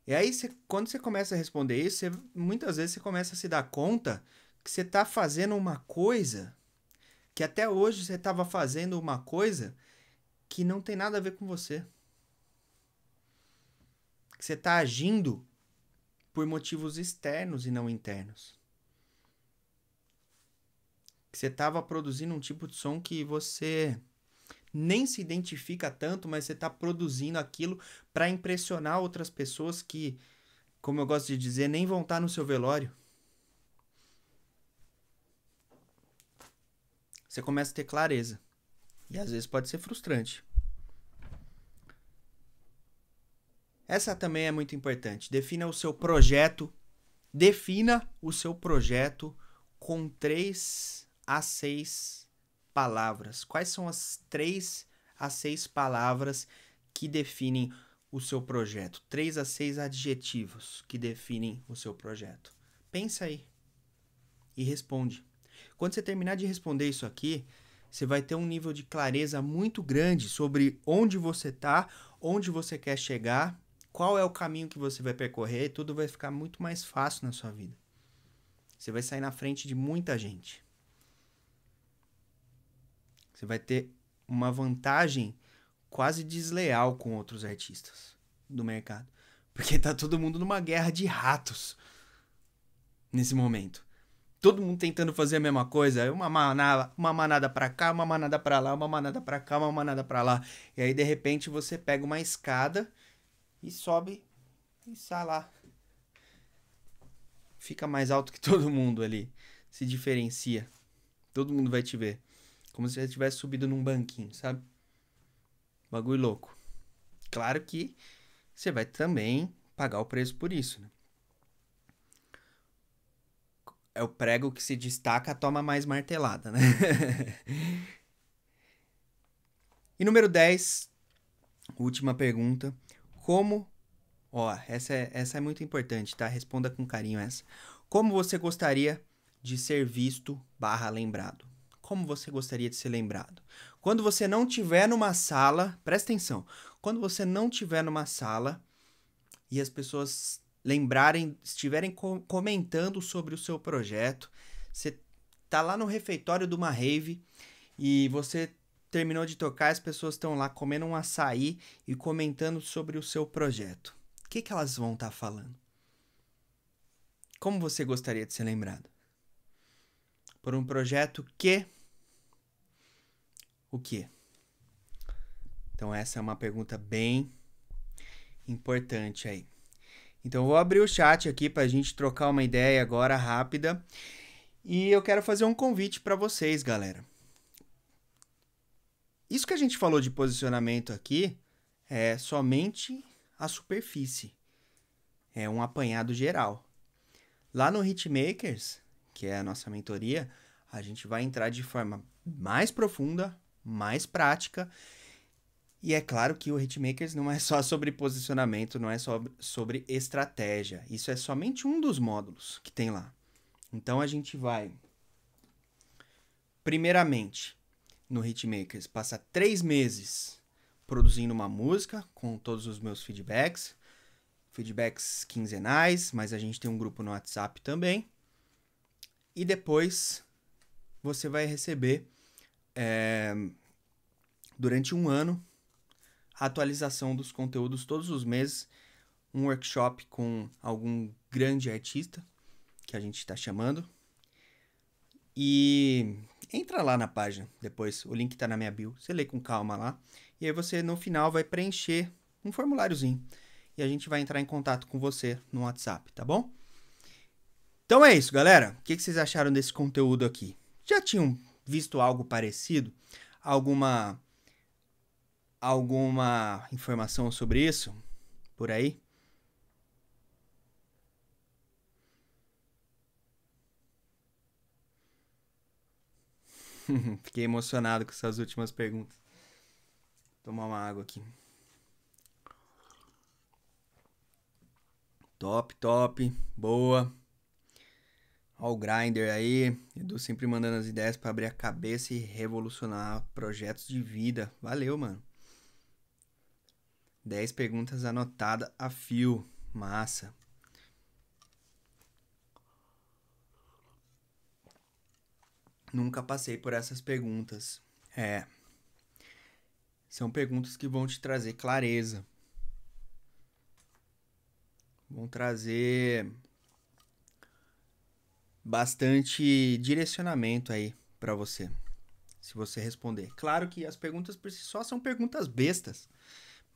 E aí, cê, quando você começa a responder isso, cê, muitas vezes você começa a se dar conta que você está fazendo uma coisa que até hoje você estava fazendo uma coisa que não tem nada a ver com você. Que você está agindo por motivos externos e não internos. Que você estava produzindo um tipo de som que você nem se identifica tanto, mas você está produzindo aquilo para impressionar outras pessoas que, como eu gosto de dizer, nem vão estar tá no seu velório. Você começa a ter clareza. E às vezes pode ser frustrante. Essa também é muito importante. Defina o seu projeto. Defina o seu projeto com três a seis palavras. Quais são as três a seis palavras que definem o seu projeto? Três a seis adjetivos que definem o seu projeto. Pensa aí e responde. Quando você terminar de responder isso aqui, você vai ter um nível de clareza muito grande sobre onde você está, onde você quer chegar, qual é o caminho que você vai percorrer, tudo vai ficar muito mais fácil na sua vida. Você vai sair na frente de muita gente. Você vai ter uma vantagem quase desleal com outros artistas do mercado, porque tá todo mundo numa guerra de ratos nesse momento todo mundo tentando fazer a mesma coisa, é uma manada, uma manada para cá, uma manada para lá, uma manada para cá, uma manada para lá. E aí de repente você pega uma escada e sobe e sai lá. Fica mais alto que todo mundo ali, se diferencia. Todo mundo vai te ver. Como se você tivesse subido num banquinho, sabe? Bagulho louco. Claro que você vai também pagar o preço por isso, né? é o prego que se destaca toma mais martelada, né? e número 10, última pergunta. Como. Ó, essa é, essa é muito importante, tá? Responda com carinho essa. Como você gostaria de ser visto barra lembrado? Como você gostaria de ser lembrado? Quando você não tiver numa sala, presta atenção. Quando você não tiver numa sala e as pessoas lembrarem, estiverem comentando sobre o seu projeto. Você tá lá no refeitório de uma rave e você terminou de tocar, as pessoas estão lá comendo um açaí e comentando sobre o seu projeto. O que, que elas vão estar tá falando? Como você gostaria de ser lembrado? Por um projeto que. O que? Então, essa é uma pergunta bem importante aí. Então vou abrir o chat aqui para a gente trocar uma ideia agora rápida. E eu quero fazer um convite para vocês, galera. Isso que a gente falou de posicionamento aqui é somente a superfície. É um apanhado geral. Lá no Hitmakers, que é a nossa mentoria, a gente vai entrar de forma mais profunda, mais prática e é claro que o Hitmakers não é só sobre posicionamento, não é só sobre estratégia. Isso é somente um dos módulos que tem lá. Então a gente vai, primeiramente, no Hitmakers, passar três meses produzindo uma música com todos os meus feedbacks, feedbacks quinzenais, mas a gente tem um grupo no WhatsApp também. E depois você vai receber é, durante um ano atualização dos conteúdos todos os meses, um workshop com algum grande artista que a gente está chamando. E entra lá na página depois, o link está na minha bio. Você lê com calma lá. E aí você no final vai preencher um formuláriozinho e a gente vai entrar em contato com você no WhatsApp, tá bom? Então é isso, galera. O que vocês acharam desse conteúdo aqui? Já tinham visto algo parecido? Alguma alguma informação sobre isso por aí? Fiquei emocionado com essas últimas perguntas. Vou tomar uma água aqui. Top, top. Boa. Olha o Grinder aí. Edu sempre mandando as ideias para abrir a cabeça e revolucionar projetos de vida. Valeu, mano. 10 perguntas anotadas a fio. Massa. Nunca passei por essas perguntas. É. São perguntas que vão te trazer clareza. Vão trazer bastante direcionamento aí para você. Se você responder. Claro que as perguntas por si só são perguntas bestas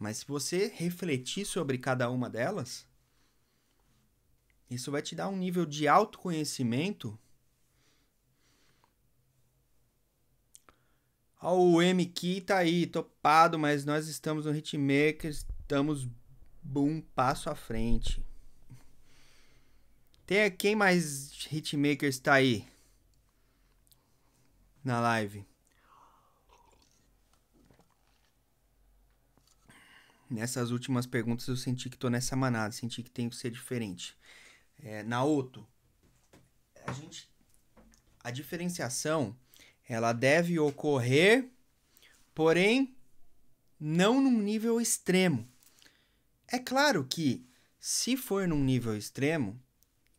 mas se você refletir sobre cada uma delas, isso vai te dar um nível de autoconhecimento Ó, o MK tá aí, topado, mas nós estamos no Hitmaker, estamos um passo à frente. Tem quem mais Hitmaker está aí na live? Nessas últimas perguntas eu senti que tô nessa manada, senti que tem que ser diferente. É, Naoto, a gente. A diferenciação ela deve ocorrer, porém não num nível extremo. É claro que se for num nível extremo,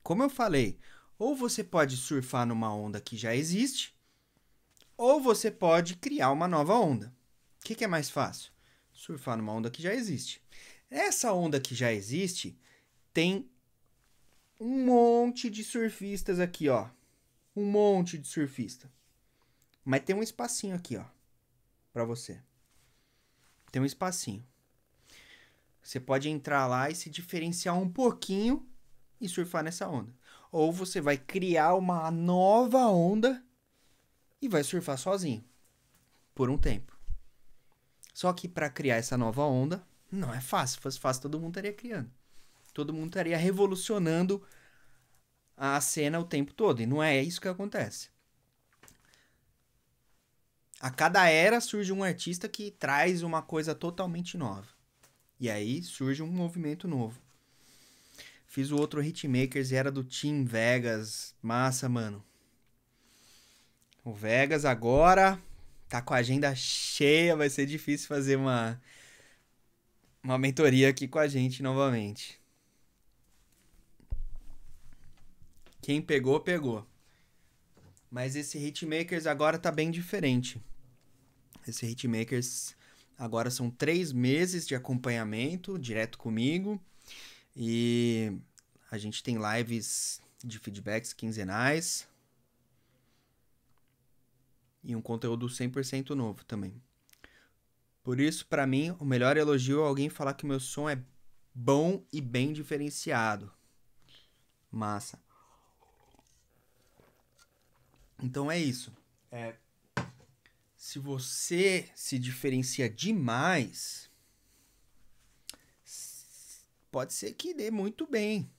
como eu falei, ou você pode surfar numa onda que já existe, ou você pode criar uma nova onda. O que, que, é mais fácil? surfar numa onda que já existe. Essa onda que já existe tem um monte de surfistas aqui, ó. Um monte de surfista. Mas tem um espacinho aqui, ó, para você. Tem um espacinho. Você pode entrar lá e se diferenciar um pouquinho e surfar nessa onda. Ou você vai criar uma nova onda e vai surfar sozinho por um tempo. Só que para criar essa nova onda, não é fácil. Se fosse fácil, todo mundo estaria criando. Todo mundo estaria revolucionando a cena o tempo todo. E não é isso que acontece. A cada era surge um artista que traz uma coisa totalmente nova. E aí surge um movimento novo. Fiz o outro Hitmakers e era do Team Vegas. Massa, mano. O Vegas agora tá com a agenda cheia, vai ser difícil fazer uma, uma mentoria aqui com a gente novamente. Quem pegou, pegou. Mas esse Hitmakers agora tá bem diferente. Esse Hitmakers agora são três meses de acompanhamento direto comigo. E a gente tem lives de feedbacks quinzenais. E um conteúdo 100% novo também. Por isso, para mim, o melhor elogio é alguém falar que meu som é bom e bem diferenciado. Massa. Então é isso. É, se você se diferencia demais, pode ser que dê muito bem.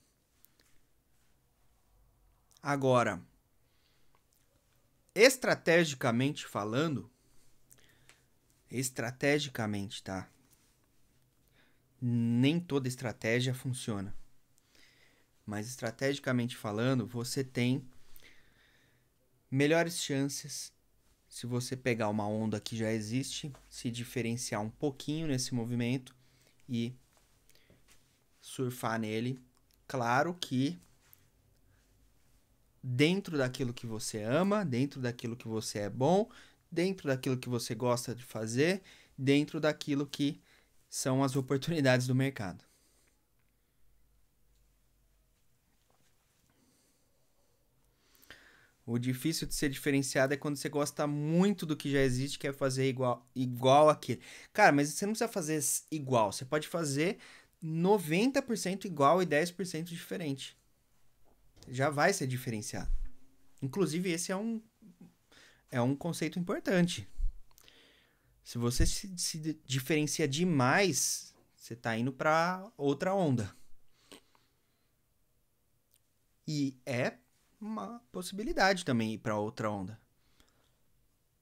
Agora, estrategicamente falando, estrategicamente, tá? Nem toda estratégia funciona. Mas estrategicamente falando, você tem melhores chances se você pegar uma onda que já existe, se diferenciar um pouquinho nesse movimento e surfar nele. Claro que dentro daquilo que você ama, dentro daquilo que você é bom, dentro daquilo que você gosta de fazer, dentro daquilo que são as oportunidades do mercado. O difícil de ser diferenciado é quando você gosta muito do que já existe, quer fazer igual, igual aquilo. Cara, mas você não precisa fazer igual. Você pode fazer 90% igual e 10% diferente já vai ser diferenciado. Inclusive, esse é um, é um conceito importante. Se você se, se diferencia demais, você está indo para outra onda. E é uma possibilidade também ir para outra onda.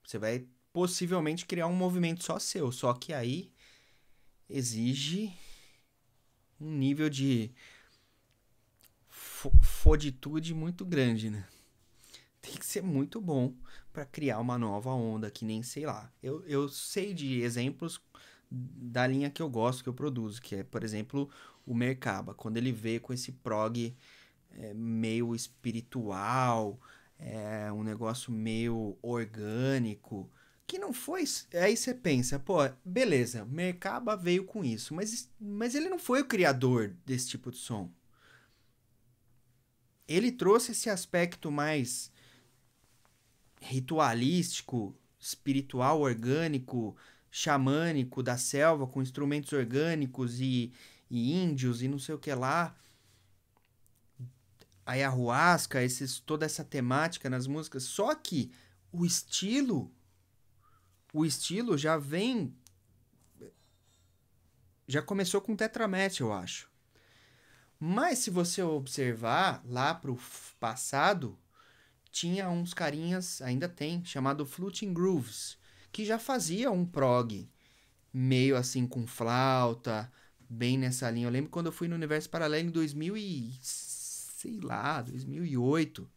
Você vai possivelmente criar um movimento só seu, só que aí exige um nível de foditude muito grande, né? Tem que ser muito bom para criar uma nova onda, que nem sei lá. Eu, eu sei de exemplos da linha que eu gosto, que eu produzo, que é, por exemplo, o Mercaba, Quando ele vê com esse prog é, meio espiritual, é, um negócio meio orgânico, que não foi. Aí você pensa, pô, beleza, Mercaba veio com isso, mas, mas ele não foi o criador desse tipo de som ele trouxe esse aspecto mais ritualístico, espiritual, orgânico, xamânico da selva, com instrumentos orgânicos e, e índios e não sei o que lá. A ayahuasca, esses, toda essa temática nas músicas. Só que o estilo, o estilo já vem. Já começou com Tetramet, eu acho. Mas se você observar lá pro passado, tinha uns carinhas, ainda tem, chamado Fluting Grooves, que já fazia um prog meio assim com flauta, bem nessa linha. Eu lembro quando eu fui no Universo Paralelo em 2000 e sei lá, 2008,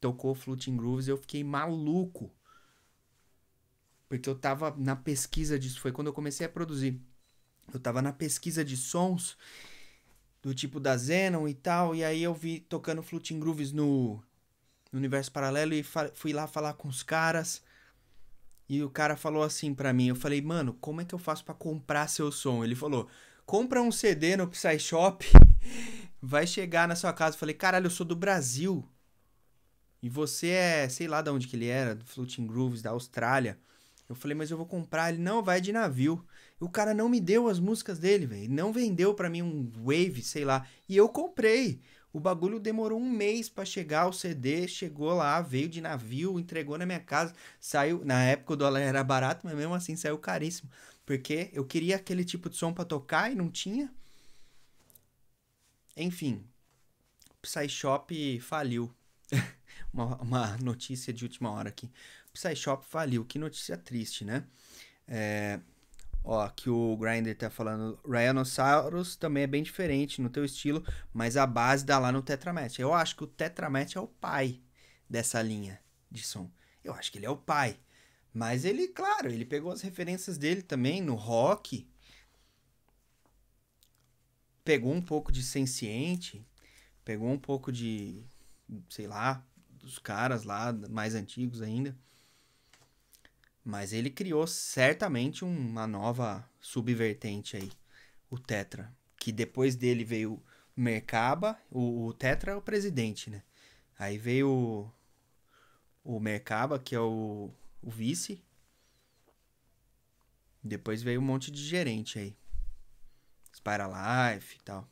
tocou Fluting Grooves, eu fiquei maluco. Porque eu tava na pesquisa disso, foi quando eu comecei a produzir. Eu tava na pesquisa de sons do tipo da Zenon e tal. E aí eu vi tocando Fluting Grooves no, no universo paralelo e fui lá falar com os caras. E o cara falou assim para mim, eu falei, mano, como é que eu faço para comprar seu som? Ele falou, compra um CD no Psy Shop, vai chegar na sua casa. Eu falei, caralho, eu sou do Brasil. E você é, sei lá de onde que ele era, do Floating Grooves, da Austrália. Eu falei, mas eu vou comprar. Ele, não, vai de navio. O cara não me deu as músicas dele, velho. Não vendeu para mim um Wave, sei lá. E eu comprei. O bagulho demorou um mês para chegar o CD, chegou lá, veio de navio, entregou na minha casa, saiu. Na época o dólar era barato, mas mesmo assim saiu caríssimo. Porque eu queria aquele tipo de som para tocar e não tinha. Enfim, o Psyshop faliu. uma, uma, notícia de última hora aqui. O Psyshop faliu. Que notícia triste, né? É... Ó, que o Grinder tá falando, Ryanosaurus também é bem diferente no teu estilo, mas a base dá lá no tetramet Eu acho que o tetramet é o pai dessa linha de som. Eu acho que ele é o pai. Mas ele, claro, ele pegou as referências dele também no rock. Pegou um pouco de Senciente, pegou um pouco de, sei lá, dos caras lá mais antigos ainda. Mas ele criou certamente uma nova subvertente aí, o Tetra. Que depois dele veio Mercaba, o, o Tetra é o presidente, né? Aí veio o, o Mercaba, que é o, o vice. Depois veio um monte de gerente aí. Spiralife e tal.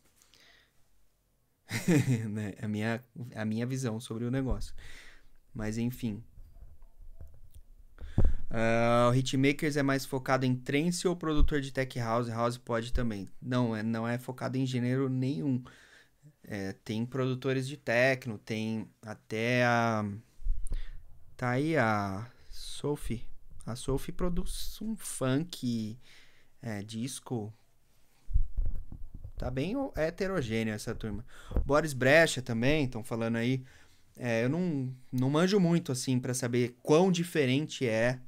Né? É a, minha, a minha visão sobre o negócio. Mas enfim, Uh, o Hitmakers é mais focado em trance ou produtor de tech house? House pode também. Não, é, não é focado em gênero nenhum. É, tem produtores de techno, tem até a. Tá aí a Sophie. A Sophie produz um funk, é, disco. Tá bem heterogênea essa turma. Boris Brecha também, estão falando aí. É, eu não, não manjo muito, assim, para saber quão diferente é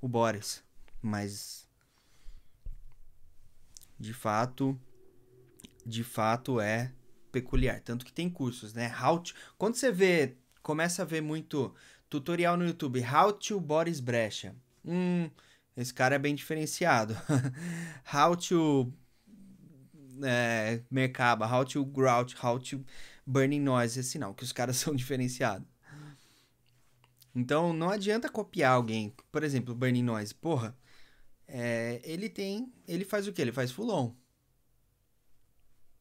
o Boris. Mas. De fato. De fato é peculiar. Tanto que tem cursos, né? How to... Quando você vê. Começa a ver muito tutorial no YouTube. How to Boris Brecha. Hum. Esse cara é bem diferenciado. how to. É, Mercaba, How to Grouch, How to Burning Noise, é sinal que os caras são diferenciados. Então não adianta copiar alguém. Por exemplo, o Burning Noise, porra, é, ele tem. Ele faz o que? Ele faz full on.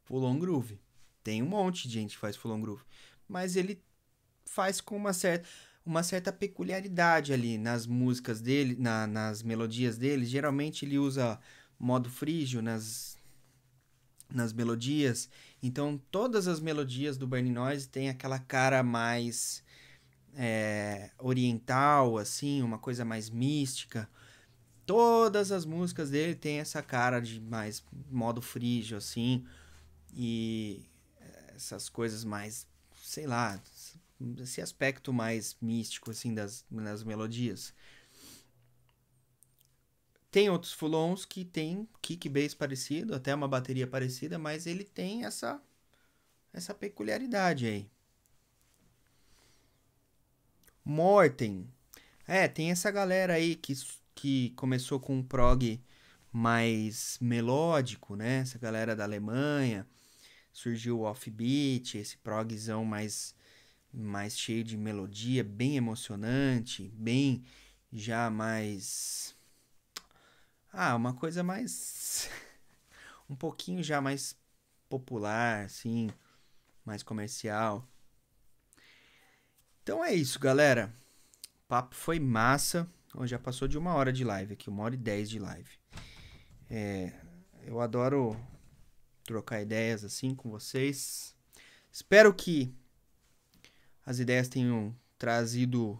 Full on groove. Tem um monte de gente que faz full on groove. Mas ele faz com uma certa uma certa peculiaridade ali nas músicas dele, na, nas melodias dele. Geralmente ele usa modo frígio nas, nas melodias. Então todas as melodias do Burning Noise têm aquela cara mais é, oriental, assim, uma coisa mais mística. Todas as músicas dele têm essa cara de mais modo frígio, assim, e essas coisas mais, sei lá, esse aspecto mais místico, assim, das, das melodias. Tem outros fulons que tem kick bass parecido, até uma bateria parecida, mas ele tem essa essa peculiaridade aí. Morten. É, tem essa galera aí que, que começou com um prog mais melódico, né? Essa galera da Alemanha. Surgiu o offbeat, esse progzão mais, mais cheio de melodia, bem emocionante, bem já mais. Ah, uma coisa mais. um pouquinho já mais popular, assim, mais comercial. Então é isso, galera. O papo foi massa. já passou de uma hora de live aqui, uma hora e dez de live. É, eu adoro trocar ideias assim com vocês. Espero que as ideias tenham trazido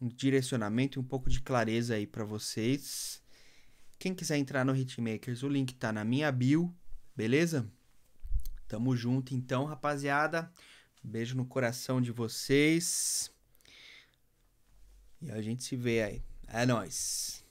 um direcionamento e um pouco de clareza aí para vocês. Quem quiser entrar no Hitmakers, o link tá na minha bio, beleza? Tamo junto então, rapaziada. Beijo no coração de vocês. E a gente se vê aí. É nóis.